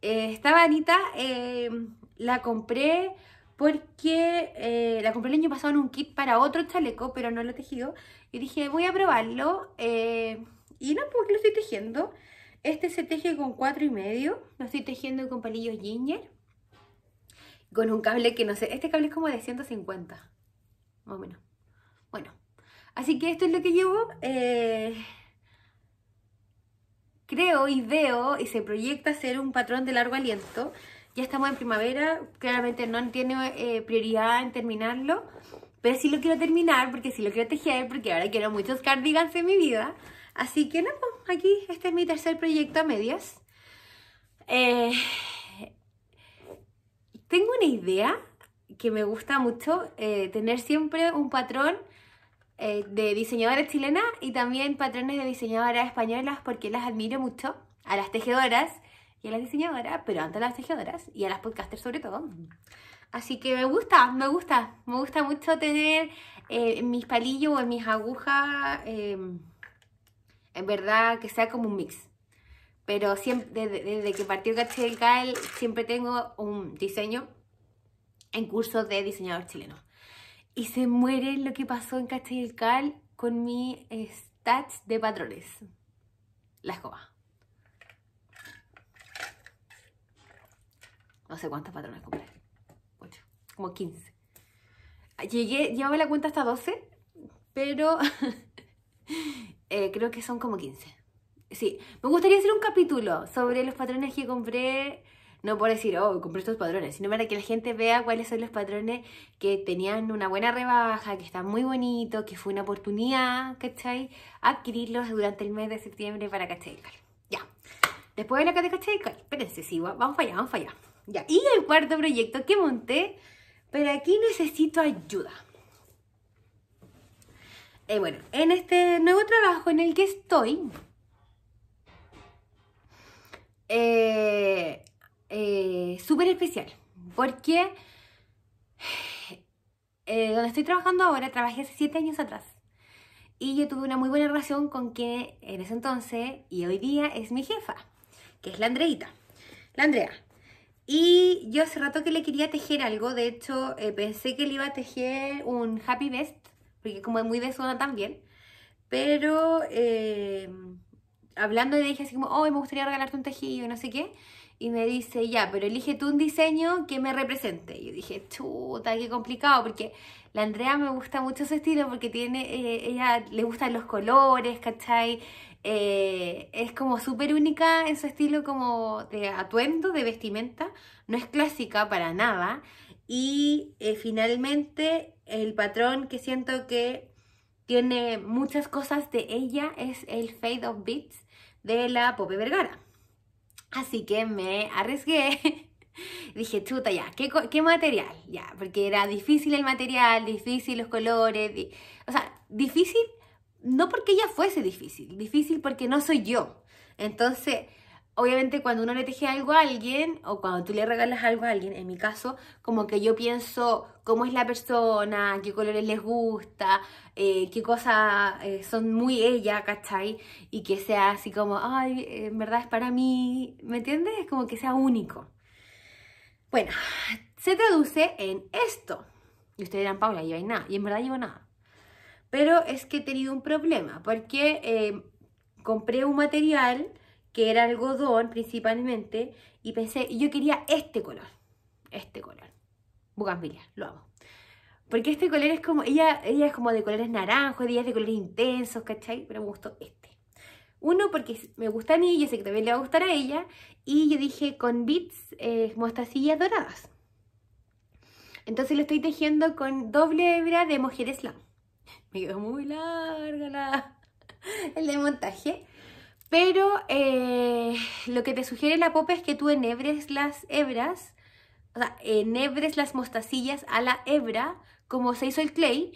Eh, esta vanita em, la compré porque eh, la compré el año pasado en un kit para otro chaleco, pero no lo he tejido. Y dije, voy a probarlo. Eh, y no, porque lo estoy tejiendo. Este se teje con 4,5, y medio. Lo estoy tejiendo con palillos ginger. Con un cable que no sé. Este cable es como de 150. Más o menos. Bueno. Así que esto es lo que llevo. Eh, creo y veo y se proyecta ser un patrón de largo aliento. Ya estamos en primavera. Claramente no tiene eh, prioridad en terminarlo pero sí lo quiero terminar porque sí lo quiero tejer porque ahora quiero muchos cardigans en mi vida. Así que no, aquí este es mi tercer proyecto a medias. Eh, tengo una idea que me gusta mucho, eh, tener siempre un patrón eh, de diseñadoras chilenas y también patrones de diseñadoras españolas porque las admiro mucho, a las tejedoras y a las diseñadoras, pero antes a las tejedoras y a las podcasters sobre todo. Así que me gusta, me gusta, me gusta mucho tener en eh, mis palillos o en mis agujas, em, en verdad que sea como un mix. Pero siempre, desde, desde que partió Cal siempre tengo un diseño en curso de diseñador chileno. Y se muere lo que pasó en Cal con mi eh, stats de patrones. La escoba. No sé cuántos patrones compré como 15. Llegué, llevaba la cuenta hasta 12, pero eh, creo que son como 15. Sí, me gustaría hacer un capítulo sobre los patrones que compré, no por decir, oh, compré estos patrones, sino para que la gente vea cuáles son los patrones que tenían una buena rebaja, que están muy bonitos, que fue una oportunidad, ¿cachai? Adquirirlos durante el mes de septiembre para ¿cachai? Ya. Después de la de ¿cachai? Espérense, sí, vamos para allá, vamos para allá. Ya. Y el cuarto proyecto que monté pero aquí necesito ayuda. Eh, bueno, en este nuevo trabajo en el que estoy, eh, eh súper especial, porque eh, donde estoy trabajando ahora, trabajé hace siete años atrás. Y yo tuve una muy buena relación con quien en ese entonces y hoy día es mi jefa, que es la Andreita. La Andrea, y yo hace rato que le quería tejer algo, de hecho eh, pensé que le iba a tejer un happy vest, porque como es muy de zona también, pero em, hablando le dije así como, oh, me gustaría regalarte un tejido, no sé qué, y me dice, ya, pero elige tú un diseño que me represente. Y yo dije, chuta, qué complicado, porque la Andrea me gusta mucho su estilo, porque tiene, eh, ella le gustan los colores, ¿cachai? Eh, es como súper única en su estilo como de atuendo, de vestimenta. No es clásica para nada. Y eh, finalmente el patrón que siento que tiene muchas cosas de ella es el Fade of Beats de la Pope Vergara. Así que me arriesgué dije, chuta, ya, ¿qué, ¿qué, material? Ya, porque era difícil el material, difícil los colores, o sea, difícil no porque ella fuese difícil, difícil porque no soy yo. Entonces, obviamente cuando uno le teje algo a alguien o cuando tú le regalas algo a alguien, en mi caso, como que yo pienso cómo es la persona, qué colores les gusta, eh, qué cosas eh, son muy ella, ¿cachai? Y que sea así como, ay, eh, en verdad es para mí, ¿me entiendes? Es como que sea único. Bueno, se traduce en esto. Y ustedes dirán, Paula, hay nada. Y en verdad llevo nada pero es que he tenido un problema porque eh, compré un material que era algodón principalmente y pensé, yo quería este color, este color, bugambilia, lo hago. Porque este color es como, ella, ella es como de colores naranjos, ella es de colores intensos, ¿cachai? Pero me gustó este. Uno, porque me gusta a mí, yo sé que también le va a gustar a ella. Y yo dije, con bits, eh, mostacillas doradas. Entonces lo estoy tejiendo con doble hebra de mujeres me quedó muy larga la, el de Pero eh, lo que te sugiere la popa es que tú enhebres las hebras, o sea, enhebres las mostacillas a la hebra, como se hizo el clay,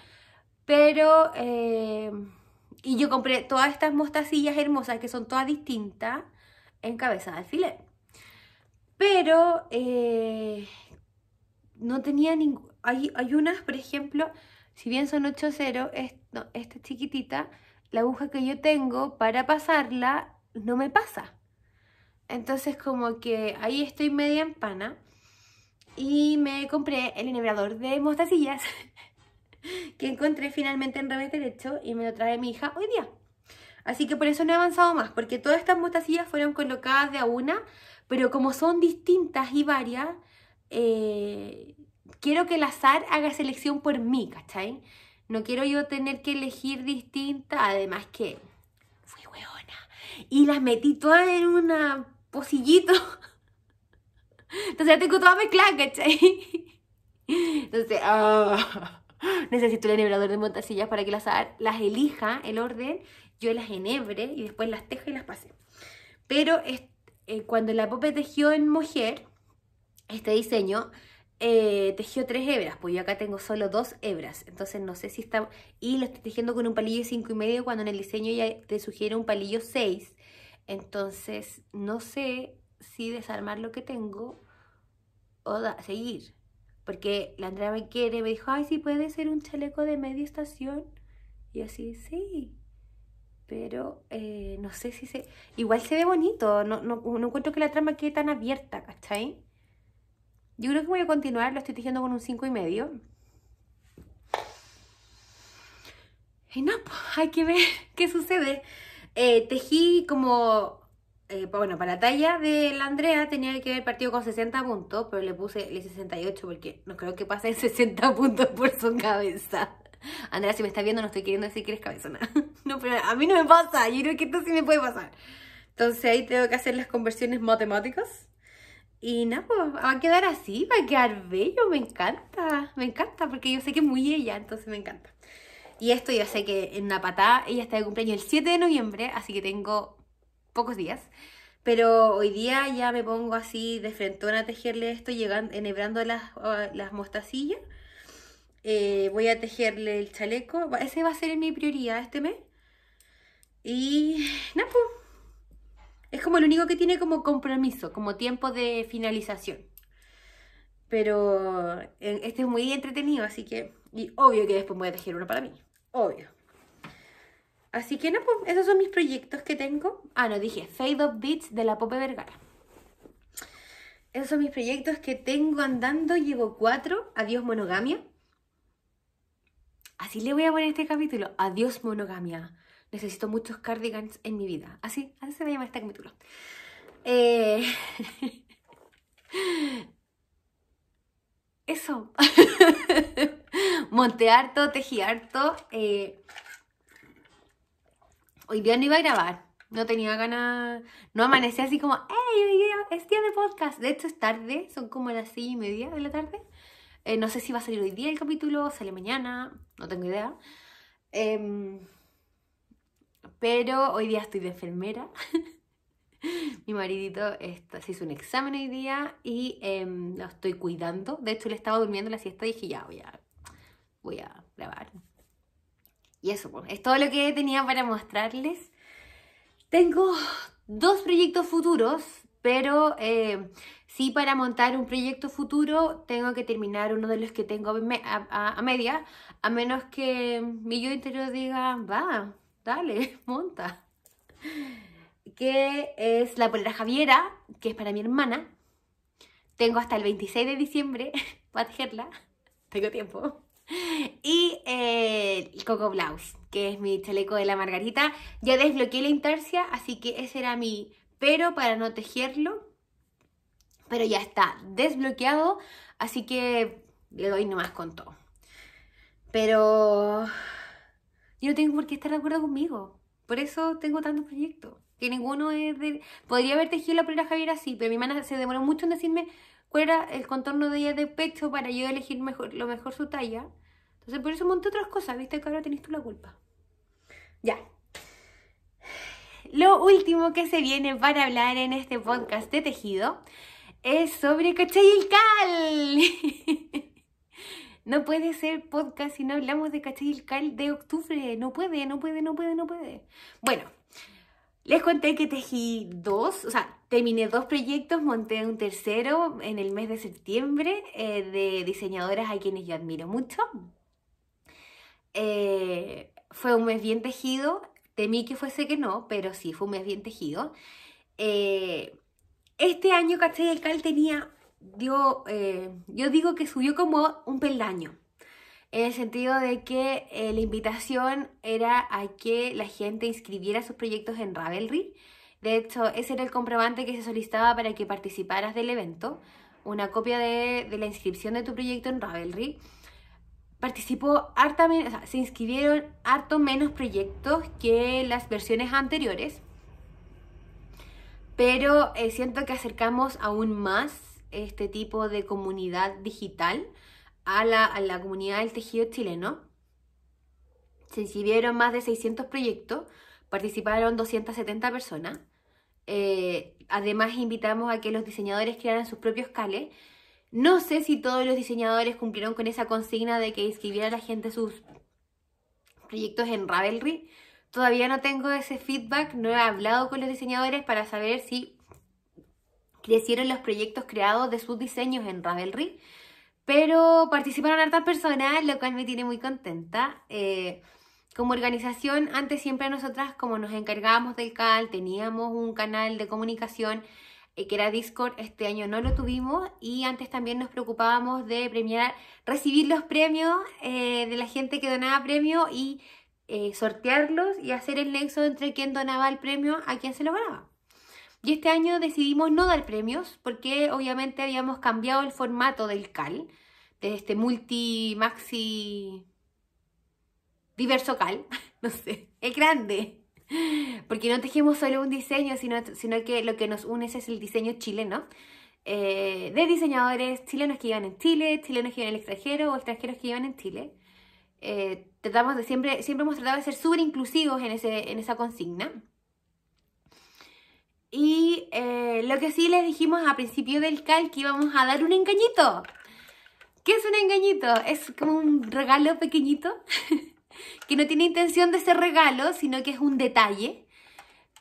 pero... Eh, y yo compré todas estas mostacillas hermosas, que son todas distintas, en cabeza de alfiler. Pero eh, no tenía ningún... Hay, hay unas, por ejemplo, si bien son 8-0, es, esta chiquitita, la aguja que yo tengo para pasarla no me pasa. Entonces como que ahí estoy media en pana y me compré el enhebrador de mostacillas que encontré finalmente en revés derecho y me lo trae mi hija hoy día. Así que por eso no he avanzado más, porque todas estas mostacillas fueron colocadas de a una, pero como son distintas y varias, eh, quiero que el azar haga selección por mí, ¿cachai? No quiero yo tener que elegir distinta, además que fui hueona y las metí todas en una pocillito. Entonces ya tengo todas mezcladas, ¿cachai? Entonces, ah, necesito el enhebrador de montasillas para que azar las elija el orden, yo las enhebre y después las tejo y las pase. Pero eh, cuando la Pope tejió en mujer, este diseño, eh, tejió tres hebras, pues yo acá tengo solo dos hebras, entonces no sé si está... Y lo estoy tejiendo con un palillo cinco y medio cuando en el diseño ya te sugiere un palillo 6, entonces no sé si desarmar lo que tengo o seguir, porque la Andrea me quiere, me dijo, ay, si puede ser un chaleco de media estación, y así, sí, pero eh, no sé si se... Igual se ve bonito, no, no, no encuentro que la trama quede tan abierta, ¿cachai? Yo creo que voy a continuar, lo estoy tejiendo con un 5,5 y medio. Y no, hay que ver qué sucede. Eh, tejí como, eh, bueno, para la talla de la Andrea tenía que haber partido con 60 puntos, pero le puse el 68 porque no creo que pase 60 puntos por su cabeza. Andrea, si me estás viendo, no estoy queriendo decir que eres cabezona. No, pero a mí no me pasa, yo creo que esto sí me puede pasar. Entonces ahí tengo que hacer las conversiones matemáticas. Y nada, pues, va a quedar así, va a quedar bello, me encanta, me encanta, porque yo sé que es muy ella, entonces me encanta. Y esto yo sé que en la ella está de cumpleaños el 7 de noviembre, así que tengo pocos días. Pero hoy día ya me pongo así de frente a tejerle esto, llegando, enhebrando las, ah, mostacillas. Eh, voy a tejerle el chaleco, ese va a ser mi prioridad este mes. Y nada, pues, es como el único que tiene como compromiso, como tiempo de finalización. Pero este es muy entretenido, así que... Y obvio que después voy a tejer uno para mí. Obvio. Así que no, pues esos son mis proyectos que tengo. Ah, no, dije Fade of Beats de la Pope Vergara. Esos son mis proyectos que tengo andando. Llevo cuatro. Adiós monogamia. Así le voy a poner este capítulo. Adiós monogamia necesito muchos cardigans en mi vida. Así, así se me llama este capítulo. Eh, eso. Monté harto, tejí harto. Eh, hoy día no iba a grabar. No tenía ganas. No amanecí así como, ¡Ey! Hoy día es día de podcast. De hecho, es tarde. Son como las seis y media de la tarde. Eh, no sé si va a salir hoy día el capítulo, sale mañana. No tengo idea. Eh pero hoy día estoy de enfermera. Mi maridito está, se hizo un examen hoy día y em, lo estoy cuidando. De hecho, le estaba durmiendo la siesta y dije, ya, voy a, voy grabar. Y eso, pues, es todo lo que tenía para mostrarles. Tengo dos proyectos futuros, pero em, sí para montar un proyecto futuro tengo que terminar uno de los que tengo a media, a menos que mi yo interior diga, va, dale, monta. Que es la polera Javiera, que es para mi hermana. Tengo hasta el 26 de diciembre para tejerla. Tengo tiempo. Y eh, el Coco Blouse, que es mi chaleco de la Margarita. Ya desbloqueé la intarsia, así que ese era mi pero para no tejerlo. Pero ya está desbloqueado, así que le doy nomás con todo. Pero y no tengo por qué estar de acuerdo conmigo. Por eso tengo tantos proyectos. Que ninguno es de... Podría haber tejido la primera Javier así, pero mi hermana se demoró mucho en decirme cuál era el contorno de ella de pecho para yo elegir mejor, lo mejor su talla. Entonces por eso monté otras cosas, viste que ahora tenés tú la culpa. Ya. Lo último que se viene para hablar en este podcast de tejido es sobre el Cal. No puede ser podcast si no hablamos de cal de octubre. No puede, no puede, no puede, no puede. Bueno, les conté que tejí dos, o sea, terminé dos proyectos, monté un tercero en el mes de septiembre eh, de diseñadoras a quienes yo admiro mucho. Eh, fue un mes bien tejido, temí que fuese que no, pero sí, fue un mes bien tejido. Eh, este año cal tenía eh, yo digo que subió como un peldaño, en el sentido de que eh, la invitación era a que la gente inscribiera sus proyectos en Ravelry. De hecho, ese era el comprobante que se solicitaba para que participaras del evento, una copia de, la inscripción de tu proyecto en Ravelry. Participó harta, se inscribieron harto menos proyectos que las versiones anteriores, pero eh, siento que acercamos aún más este tipo de comunidad digital a la, comunidad del tejido chileno. Se inscribieron más de 600 proyectos, participaron 270 personas. Eh, además, invitamos a que los diseñadores crearan sus propios cales. No sé si todos los diseñadores cumplieron con esa consigna de que inscribiera a la gente sus proyectos en Ravelry. Todavía no tengo ese feedback, no he hablado con los diseñadores para saber si crecieron los proyectos creados de sus diseños en Ravelry, pero participaron hartas personas, lo cual me tiene muy contenta. Eh, como organización, antes siempre nosotras, como nos encargábamos del CAL, teníamos un canal de comunicación eh, que era Discord, este año no lo tuvimos y antes también nos preocupábamos de premiar, recibir los premios eh, de la gente que donaba premio y sortearlos y hacer el nexo entre quien donaba el premio a quien se lo ganaba. Y este año decidimos no dar premios porque obviamente habíamos cambiado el formato del CAL, de este multi maxi diverso CAL, no sé, es grande. Porque no tejimos solo un diseño, sino, sino que lo que nos une es el diseño chileno. Eh, de diseñadores chilenos que iban en Chile, chilenos que iban en el extranjero o extranjeros que iban en Chile. Eh, tratamos de siempre, siempre hemos tratado de ser súper inclusivos en, ese, en esa consigna. Y eh, lo que sí les dijimos a principio del cal que íbamos a dar un engañito. ¿Qué es un engañito? Es como un regalo pequeñito que no tiene intención de ser regalo, sino que es un detalle.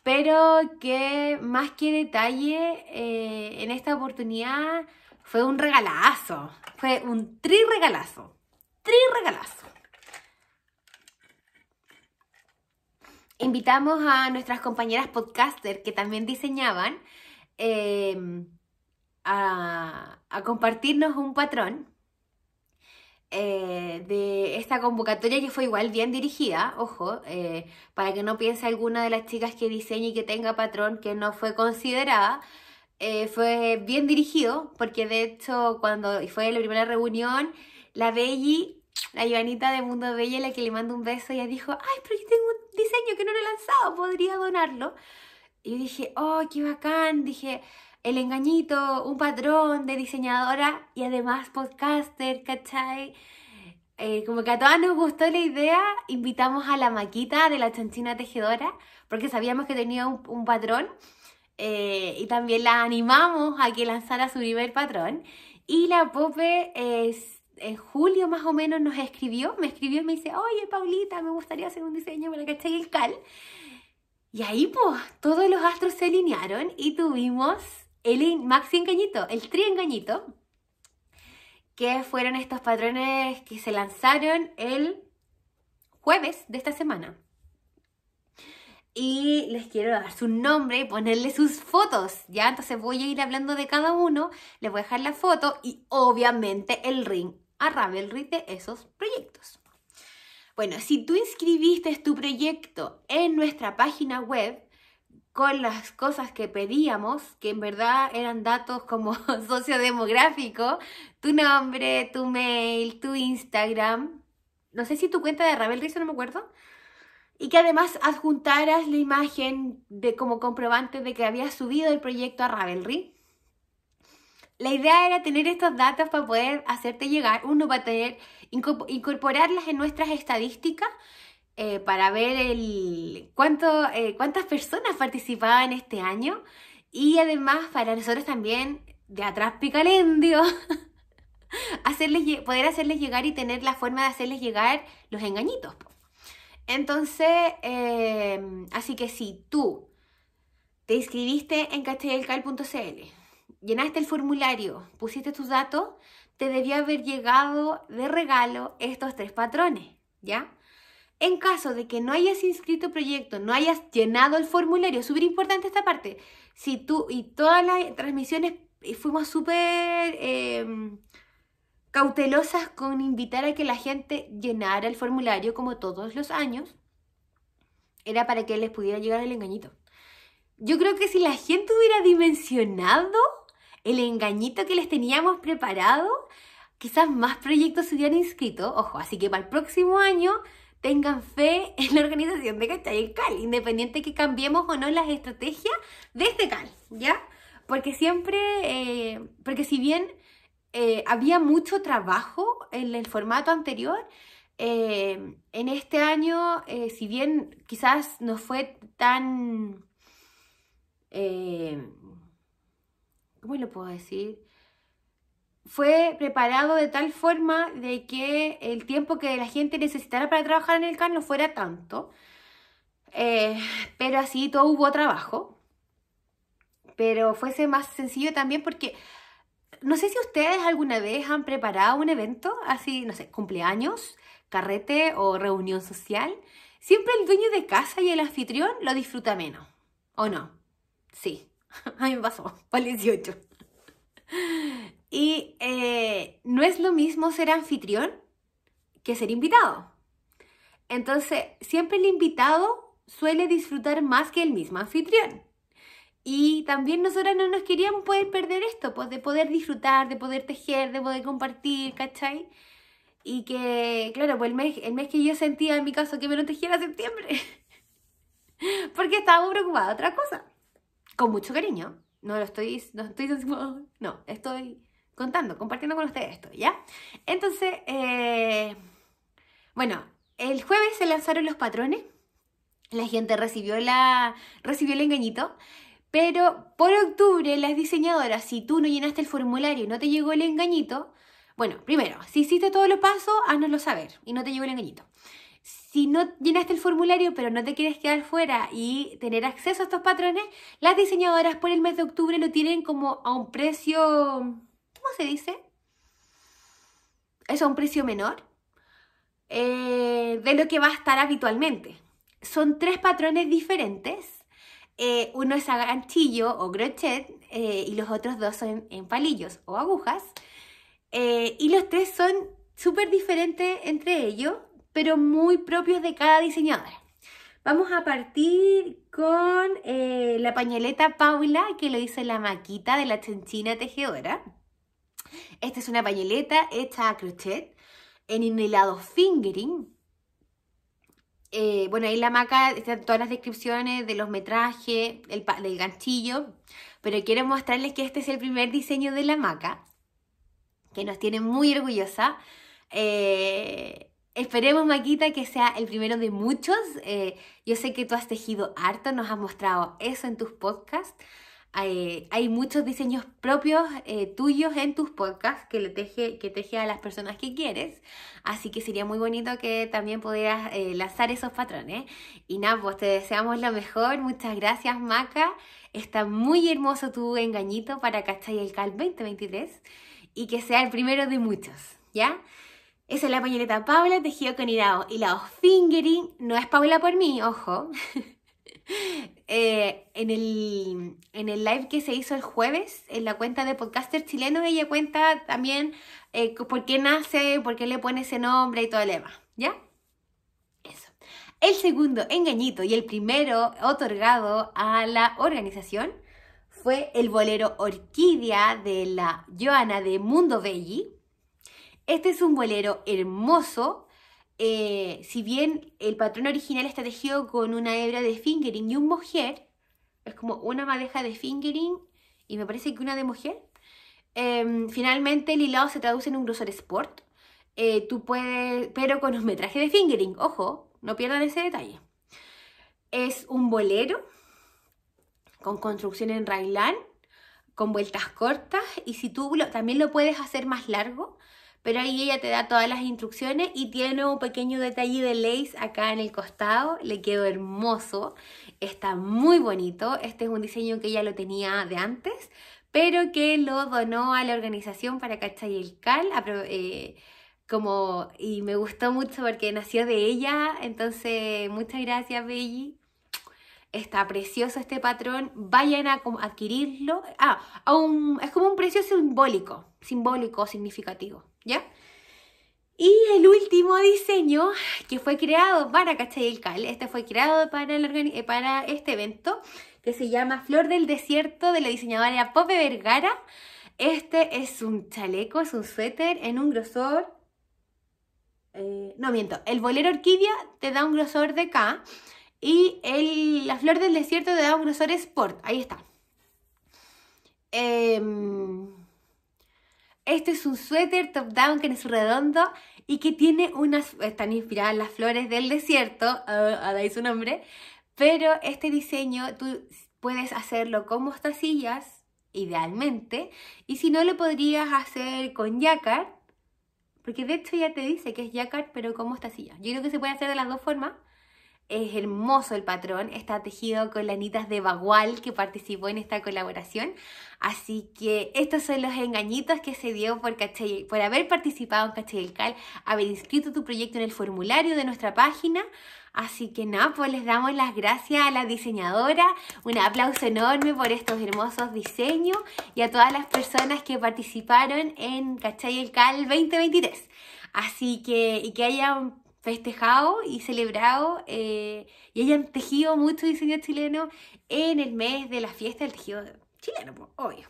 Pero que más que detalle, eh, en esta oportunidad fue un regalazo. Fue un tri regalazo. Tri regalazo. invitamos a nuestras compañeras podcaster que también diseñaban eh, a, compartirnos un patrón eh, de esta convocatoria que fue igual bien dirigida, ojo, eh, para que no piense alguna de las chicas que diseñe y que tenga patrón que no fue considerada. fue bien dirigido porque de hecho cuando fue la primera reunión, la Belli la Joanita de Mundo Bella, la que le mando un beso, ella dijo, ay, pero yo tengo un diseño que no lo he lanzado, podría donarlo. Y dije, oh, qué bacán, dije, el engañito, un patrón de diseñadora y además podcaster, ¿cachai? Eh, como que a todas nos gustó la idea, invitamos a la maquita de la chanchina tejedora, porque sabíamos que tenía un, patrón, eh, y también la animamos a que lanzara su primer patrón. Y la Pope es en julio más o menos nos escribió, me escribió y me dice, oye Paulita, me gustaría hacer un diseño para que esté el cal. Y ahí pues todos los astros se alinearon y tuvimos el maxi engañito, el tri engañito, que fueron estos patrones que se lanzaron el jueves de esta semana. Y les quiero dar su nombre y ponerle sus fotos, ¿ya? Entonces voy a ir hablando de cada uno, les voy a dejar la foto y obviamente el ring a Ravelry de esos proyectos. Bueno, si tú inscribiste tu proyecto en nuestra página web, con las cosas que pedíamos, que en verdad eran datos como sociodemográfico, tu nombre, tu mail, tu Instagram, no sé si tu cuenta de Ravelry, eso no me acuerdo, y que además adjuntaras la imagen de como comprobante de que habías subido el proyecto a Ravelry. La idea era tener estos datos para poder hacerte llegar, uno para tener, incorporarlas en nuestras estadísticas eh, para ver el, cuánto, eh, cuántas personas participaban este año y además para nosotros también de atrás picalendio. hacerles, poder hacerles llegar y tener la forma de hacerles llegar los engañitos. Entonces, eh, así que si tú te inscribiste en castellelcal.cl, llenaste el formulario, pusiste tus datos, te debía haber llegado de regalo estos tres patrones, ¿ya? En caso de que no hayas inscrito proyecto, no hayas llenado el formulario, súper importante esta parte, si tú y todas las transmisiones eh, fuimos súper em, cautelosas con invitar a que la gente llenara el formulario como todos los años, era para que les pudiera llegar el engañito. Yo creo que si la gente hubiera dimensionado el engañito que les teníamos preparado, quizás más proyectos se hubieran inscrito, ojo, así que para el próximo año tengan fe en la organización de Cachay Cal, independiente que cambiemos o no las estrategias de este Cal, ¿ya? Porque siempre, eh, porque si bien eh, había mucho trabajo en el formato anterior, eh, en este año, si bien quizás no fue tan... ¿cómo lo puedo decir? Fue preparado de tal forma de que el tiempo que la gente necesitara para trabajar en el CAN no fuera tanto. Eh, pero así todo hubo trabajo. Pero fuese más sencillo también porque no sé si ustedes alguna vez han preparado un evento, así, no sé, cumpleaños, carrete o reunión social. Siempre el dueño de casa y el anfitrión lo disfruta menos, ¿o no? Sí. A mí me pasó, para 18. Y eh, no es lo mismo ser anfitrión que ser invitado. Entonces, siempre el invitado suele disfrutar más que el mismo anfitrión. Y también nosotras no nos queríamos poder perder esto, pues de poder disfrutar, de poder tejer, de poder compartir, ¿cachai? Y que, claro, pues el mes, el mes que yo sentía en mi caso que me lo tejiera septiembre. Porque estábamos preocupados. de otra cosa con mucho cariño. No lo estoy, no estoy, no, estoy contando, compartiendo con ustedes esto, ¿ya? Entonces, eh, bueno, el jueves se lanzaron los patrones, la gente recibió, la, recibió el engañito, pero por octubre las diseñadoras, si tú no llenaste el formulario y no te llegó el engañito, bueno, primero, si hiciste todos los pasos, háznoslo saber y no te llegó el engañito si no llenaste el formulario pero no te quieres quedar fuera y tener acceso a estos patrones, las diseñadoras por el mes de octubre lo tienen como a un precio, ¿cómo se dice? Es a un precio menor eh, de lo que va a estar habitualmente. Son tres patrones diferentes. Eh, uno es a ganchillo o crochet eh, y los otros dos son en palillos o agujas. y los tres son súper diferentes entre ellos pero muy propios de cada diseñadora. Vamos a partir con eh, la pañaleta Paula, que lo hizo la maquita de la chinchina tejedora. Esta es una pañaleta hecha a crochet en inhalado fingering. Eh, bueno, ahí en la maca están todas las descripciones de los metrajes, del ganchillo, pero quiero mostrarles que este es el primer diseño de la maca, que nos tiene muy orgullosa. Eh, Esperemos, Maquita, que sea el primero de muchos. Eh, yo sé que tú has tejido harto, nos has mostrado eso en tus podcasts. hay muchos diseños propios eh, tuyos en tus podcasts que, le teje, que teje a las personas que quieres. Así que sería muy bonito que también pudieras eh, lanzar esos patrones. Y nada, pues te deseamos lo mejor. Muchas gracias, Maca. Está muy hermoso tu engañito para Cachay el Cal 2023 y que sea el primero de muchos, ¿ya? Esa es la pañoleta Paula, tejido con Irao. Y la fingering no es Paula por mí, ojo. Eh, en, el, live que se hizo el jueves, en la cuenta de podcaster chileno, ella cuenta también eh, por qué nace, por qué le pone ese nombre y todo el ¿Ya? Eso. El segundo engañito y el primero otorgado a la organización fue el bolero Orquídea de la Joana de Mundo Belli este es un bolero hermoso, eh, si bien el patrón original está tejido con una hebra de fingering y un mojer, es como una madeja de fingering y me parece que una de mujer, em, finalmente el hilado se traduce en un grosor sport, eh, tú puedes, pero con un metraje de fingering, ojo, no pierdan ese detalle. Es un bolero con construcción en railán, con vueltas cortas y si tú también lo puedes hacer más largo, pero ahí ella te da todas las instrucciones y tiene un pequeño detalle de lace acá en el costado, le quedó hermoso, está muy bonito, este es un diseño que ella lo tenía de antes, pero que lo donó a la organización para Cachay el Cal, eh, como, y me gustó mucho porque nació de ella, entonces muchas gracias Belly está precioso este patrón, vayan a adquirirlo. Ah, es como un precio simbólico, simbólico, significativo, ¿ya? Y el último diseño que fue creado para Cal. este fue creado para, eh, para este evento, que se llama Flor del Desierto de la diseñadora Pope Vergara. Este es un chaleco, es un suéter en un grosor... Eh, no miento, el bolero orquídea te da un grosor de K y el, la flor del desierto de un Sport. Ahí está. Em, este es un suéter top down que es redondo y que tiene unas... Están inspiradas las flores del desierto, uh, ah, ah, dais su nombre. Pero este diseño tú puedes hacerlo con mostacillas, idealmente. Y si no, lo podrías hacer con jacquard. Porque de hecho ya te dice que es jacquard, pero con mostacillas. Yo creo que se puede hacer de las dos formas es hermoso el patrón, está tejido con lanitas de bagual que participó en esta colaboración. Así que estos son los engañitos que se dio por, por haber participado en Cal. haber inscrito tu proyecto en el formulario de nuestra página. Así que nada, pues les damos las gracias a la diseñadora, un aplauso enorme por estos hermosos diseños y a todas las personas que participaron en Cal 2023. Así que, y que hayan festejado y celebrado eh, y hayan tejido mucho diseño chileno en el mes de la fiesta del tejido chileno, obvio.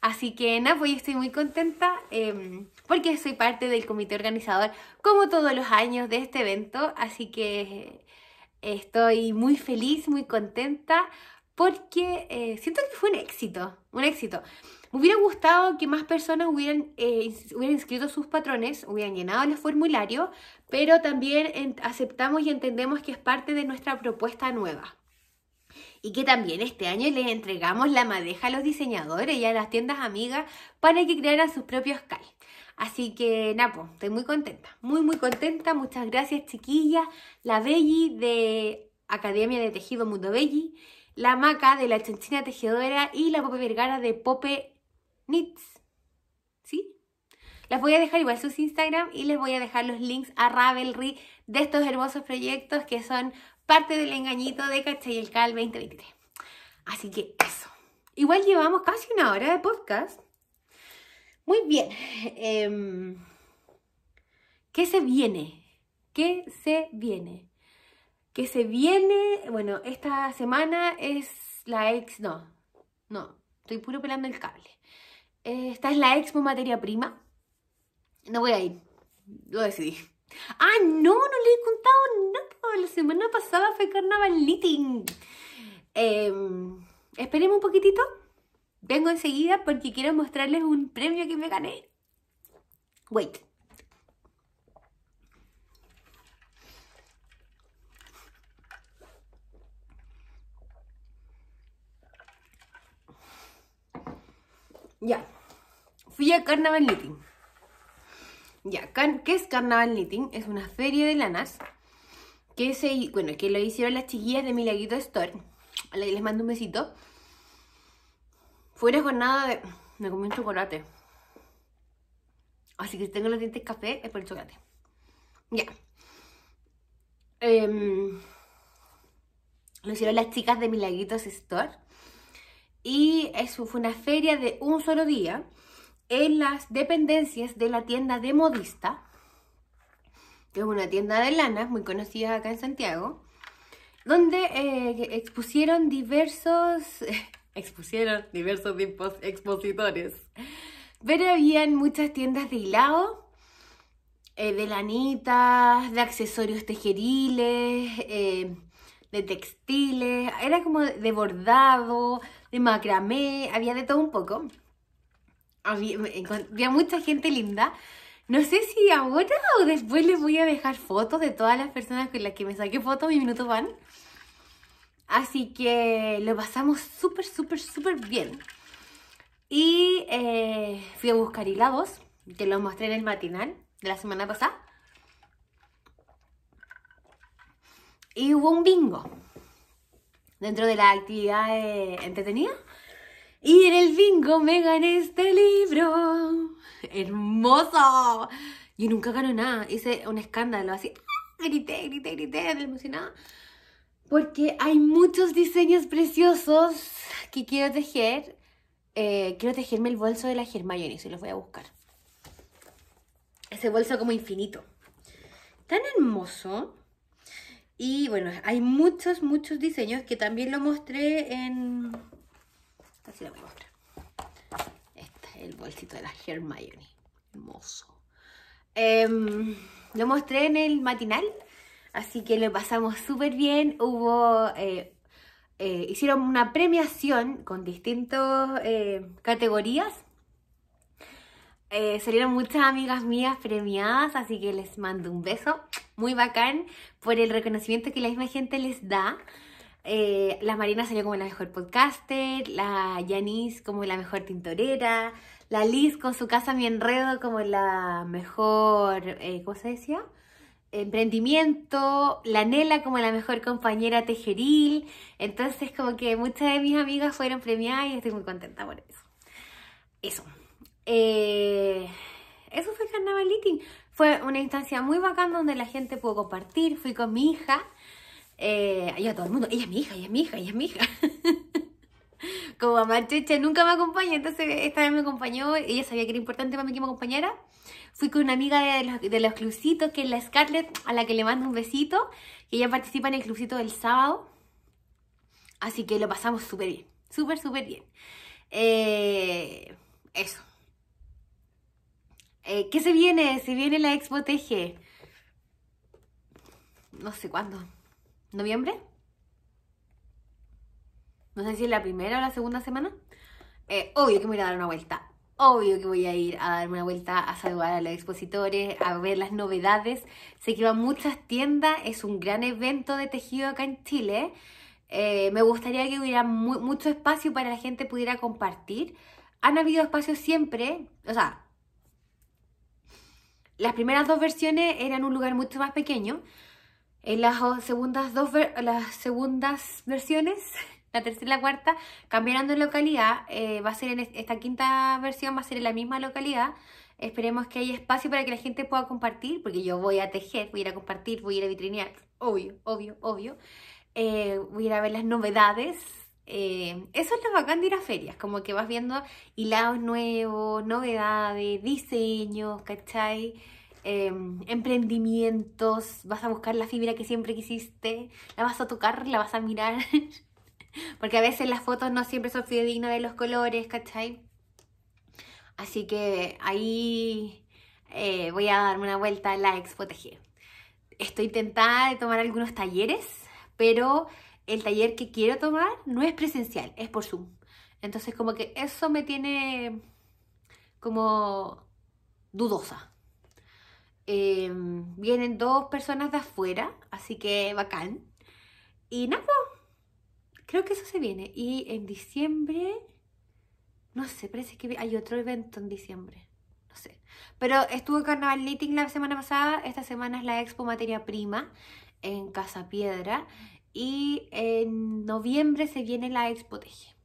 Así que nada, pues estoy muy contenta em, porque soy parte del comité organizador como todos los años de este evento, así que eh, estoy muy feliz, muy contenta porque eh, siento que fue un éxito, un éxito. Me hubiera gustado que más personas hubieran, inscrito sus patrones, hubieran llenado los formularios pero también aceptamos y entendemos que es parte de nuestra propuesta nueva. Y que también este año les entregamos la madeja a los diseñadores y a las tiendas amigas para que crearan sus propios cal. Así que, Napo, estoy muy contenta, muy, muy contenta. Muchas gracias, chiquilla. La Belli de Academia de Tejido Mundo Belli, la Maca de la Chonchina Tejedora y la Pope Vergara de Pope Knits. ¿Sí? Las voy a dejar igual sus Instagram y les voy a dejar los links a Ravelry de estos hermosos proyectos que son parte del engañito de y el Cal 2023. Así que eso. Igual llevamos casi una hora de podcast. Muy bien. Em, ¿Qué se viene? ¿Qué se viene? ¿Qué se viene? Bueno, esta semana es la ex... No, no, estoy puro pelando el cable. Eh, esta es la expo materia prima. No voy a ir. Lo decidí. Ah, no, no le he contado nada. La semana pasada fue Carnaval Litting. Em, esperemos un poquitito. Vengo enseguida porque quiero mostrarles un premio que me gané. Wait. Ya. Fui a Carnaval Litting. Ya, ¿qué es Carnaval Knitting? Es una feria de lanas que se, bueno, que lo hicieron las chiquillas de Milaguito Store. Les mando un besito. Fue una jornada de... Me comí un chocolate. Así que si tengo los dientes café es por el chocolate. Ya. Em, lo hicieron las chicas de Milaguitos Store. Y eso fue una feria de un solo día en las dependencias de la tienda de modista, que es una tienda de lanas muy conocida acá en Santiago, donde eh, expusieron diversos, expusieron diversos expositores, pero habían muchas tiendas de hilado, eh, de lanitas, de accesorios tejeriles, eh, de textiles, era como de bordado, de macramé, había de todo un poco. Vi a mucha gente linda. No sé si ahora o después les voy a dejar fotos de todas las personas con las que me saqué fotos mi minuto van. Así que lo pasamos súper, súper, súper bien. Y eh, fui a buscar hilados, que los mostré en el matinal de la semana pasada. Y hubo un bingo dentro de la actividad eh, entretenida. Y en el bingo me gané este libro. ¡Hermoso! Yo nunca gano nada. Hice un escándalo así. ¡Ah! Grité, grité, grité, Porque hay muchos diseños preciosos que quiero tejer. Eh, quiero tejerme el bolso de la Germayoni se los voy a buscar. Ese bolso como infinito. Tan hermoso. Y bueno, hay muchos, muchos diseños que también lo mostré en, esta sí voy a mostrar. Este es el bolsito de la Hermione. Hermoso. Em, lo mostré en el matinal, así que lo pasamos súper bien. Hubo... Eh, eh, hicieron una premiación con distintas eh, categorías. salieron muchas amigas mías premiadas, así que les mando un beso muy bacán por el reconocimiento que la misma gente les da. Eh, la Marina salió como la mejor podcaster, la Yanis como la mejor tintorera, la Liz con su casa Mi Enredo como la mejor, eh, ¿cómo se decía? Emprendimiento, la Nela como la mejor compañera tejeril. Entonces como que muchas de mis amigas fueron premiadas y estoy muy contenta por eso. Eso. Eh, eso fue Carnaval Fue una instancia muy bacana donde la gente pudo compartir. Fui con mi hija eh, a todo el mundo, ella es mi hija, ella es mi hija, ella es mi hija. Como a checha nunca me acompaña, entonces esta vez me acompañó, ella sabía que era importante para mí que me acompañara. Fui con una amiga de los, de clubcitos, que es la Scarlett, a la que le mando un besito, que ella participa en el clubcito del sábado. Así que lo pasamos súper bien, súper, súper bien. Eh, eso. Eh, ¿Qué se viene? Se viene la Expo TG. No sé cuándo noviembre. No sé si es la primera o la segunda semana. Eh, obvio que me voy a dar una vuelta. Obvio que voy a ir a darme una vuelta a saludar a los expositores, a ver las novedades. Sé que van muchas tiendas, es un gran evento de tejido acá en Chile. Eh, me gustaría que hubiera mucho espacio para la gente pudiera compartir. Han habido espacios siempre, o sea, las primeras dos versiones eran un lugar mucho más pequeño, en las segundas, dos las segundas versiones, la tercera y la cuarta, cambiando de localidad. Eh, va a ser en esta quinta versión, va a ser en la misma localidad. Esperemos que haya espacio para que la gente pueda compartir, porque yo voy a tejer, voy a ir a compartir, voy a ir a vitrinear, obvio, obvio, obvio. Eh, voy a ir a ver las novedades. Eh, eso es lo bacán de ir a ferias, como que vas viendo hilados nuevos, novedades, diseños, ¿cachai? Em, emprendimientos, vas a buscar la fibra que siempre quisiste, la vas a tocar, la vas a mirar, porque a veces las fotos no siempre son fidedignas de los colores, ¿cachai? Así que ahí eh, voy a darme una vuelta a la Expo Estoy tentada de tomar algunos talleres, pero el taller que quiero tomar no es presencial, es por Zoom. Entonces como que eso me tiene como dudosa. Em, vienen dos personas de afuera, así que bacán. Y nada, creo que eso se viene. Y en diciembre, no sé, parece que hay otro evento en diciembre. No sé. Pero estuve Carnaval Knitting la semana pasada. Esta semana es la Expo Materia Prima en Casa Piedra. Y en noviembre se viene la Expo Teje.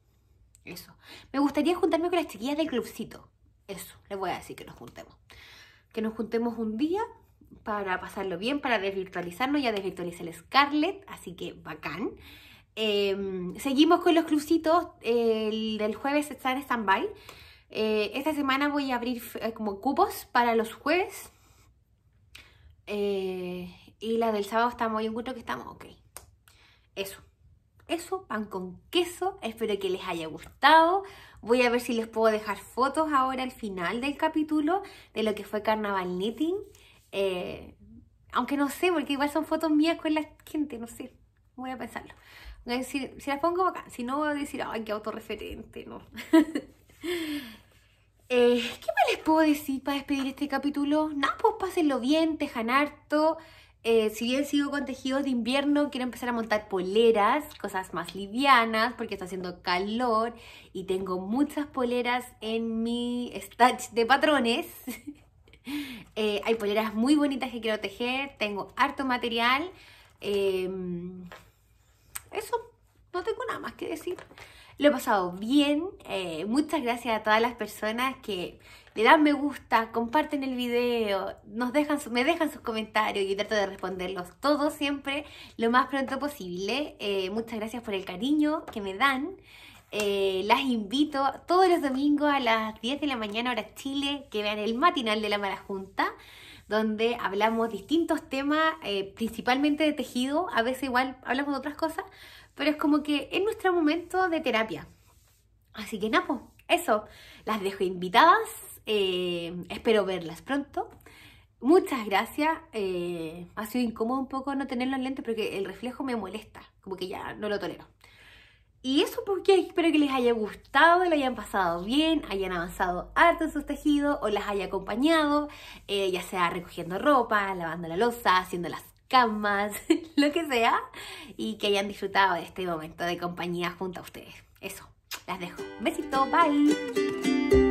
Eso. Me gustaría juntarme con las chiquillas del clubcito. Eso, les voy a decir que nos juntemos que nos juntemos un día para pasarlo bien, para desvirtualizarnos. Ya desvirtualicé el Scarlett, así que bacán. Em, seguimos con los crucitos El del jueves está en stand-by. Eh, esta semana voy a abrir eh, como cupos para los jueves. Eh, y la del sábado estamos, en gusto, que estamos ok. Eso. Eso, pan con queso. Espero que les haya gustado. Voy a ver si les puedo dejar fotos ahora al final del capítulo de lo que fue Carnaval Knitting. Eh, aunque no sé, porque igual son fotos mías con la gente, no sé. Voy a pensarlo. Si, las pongo acá, si no voy a decir, ay, qué autorreferente, no. Eh, ¿Qué más les puedo decir para despedir este capítulo? No, pues pásenlo bien, tejan harto. Eh, si bien sigo con tejidos de invierno, quiero empezar a montar poleras, cosas más livianas, porque está haciendo calor y tengo muchas poleras en mi stash de patrones. Eh, hay poleras muy bonitas que quiero tejer, tengo harto material. Em, eso, no tengo nada más que decir. Lo he pasado bien. Eh, muchas gracias a todas las personas que le dan me gusta, comparten el video, nos dejan me dejan sus comentarios y trato de responderlos todos siempre lo más pronto posible. Eh, muchas gracias por el cariño que me dan. Eh, las invito todos los domingos a las 10 de la mañana hora Chile que vean el matinal de la Mala Junta donde hablamos distintos temas, eh, principalmente de tejido, a veces igual hablamos de otras cosas, pero es como que es nuestro momento de terapia. Así que Napo, pues, eso, las dejo invitadas eh, espero verlas pronto. Muchas gracias. Eh, ha sido incómodo un poco no tenerlo los lentes porque el reflejo me molesta, como que ya no lo tolero. Y eso porque espero que les haya gustado, lo hayan pasado bien, hayan avanzado harto en sus tejidos o las haya acompañado, eh, ya sea recogiendo ropa, lavando la losa, haciendo las camas, lo que sea, y que hayan disfrutado de este momento de compañía junto a ustedes. Eso, las dejo. Besito, bye.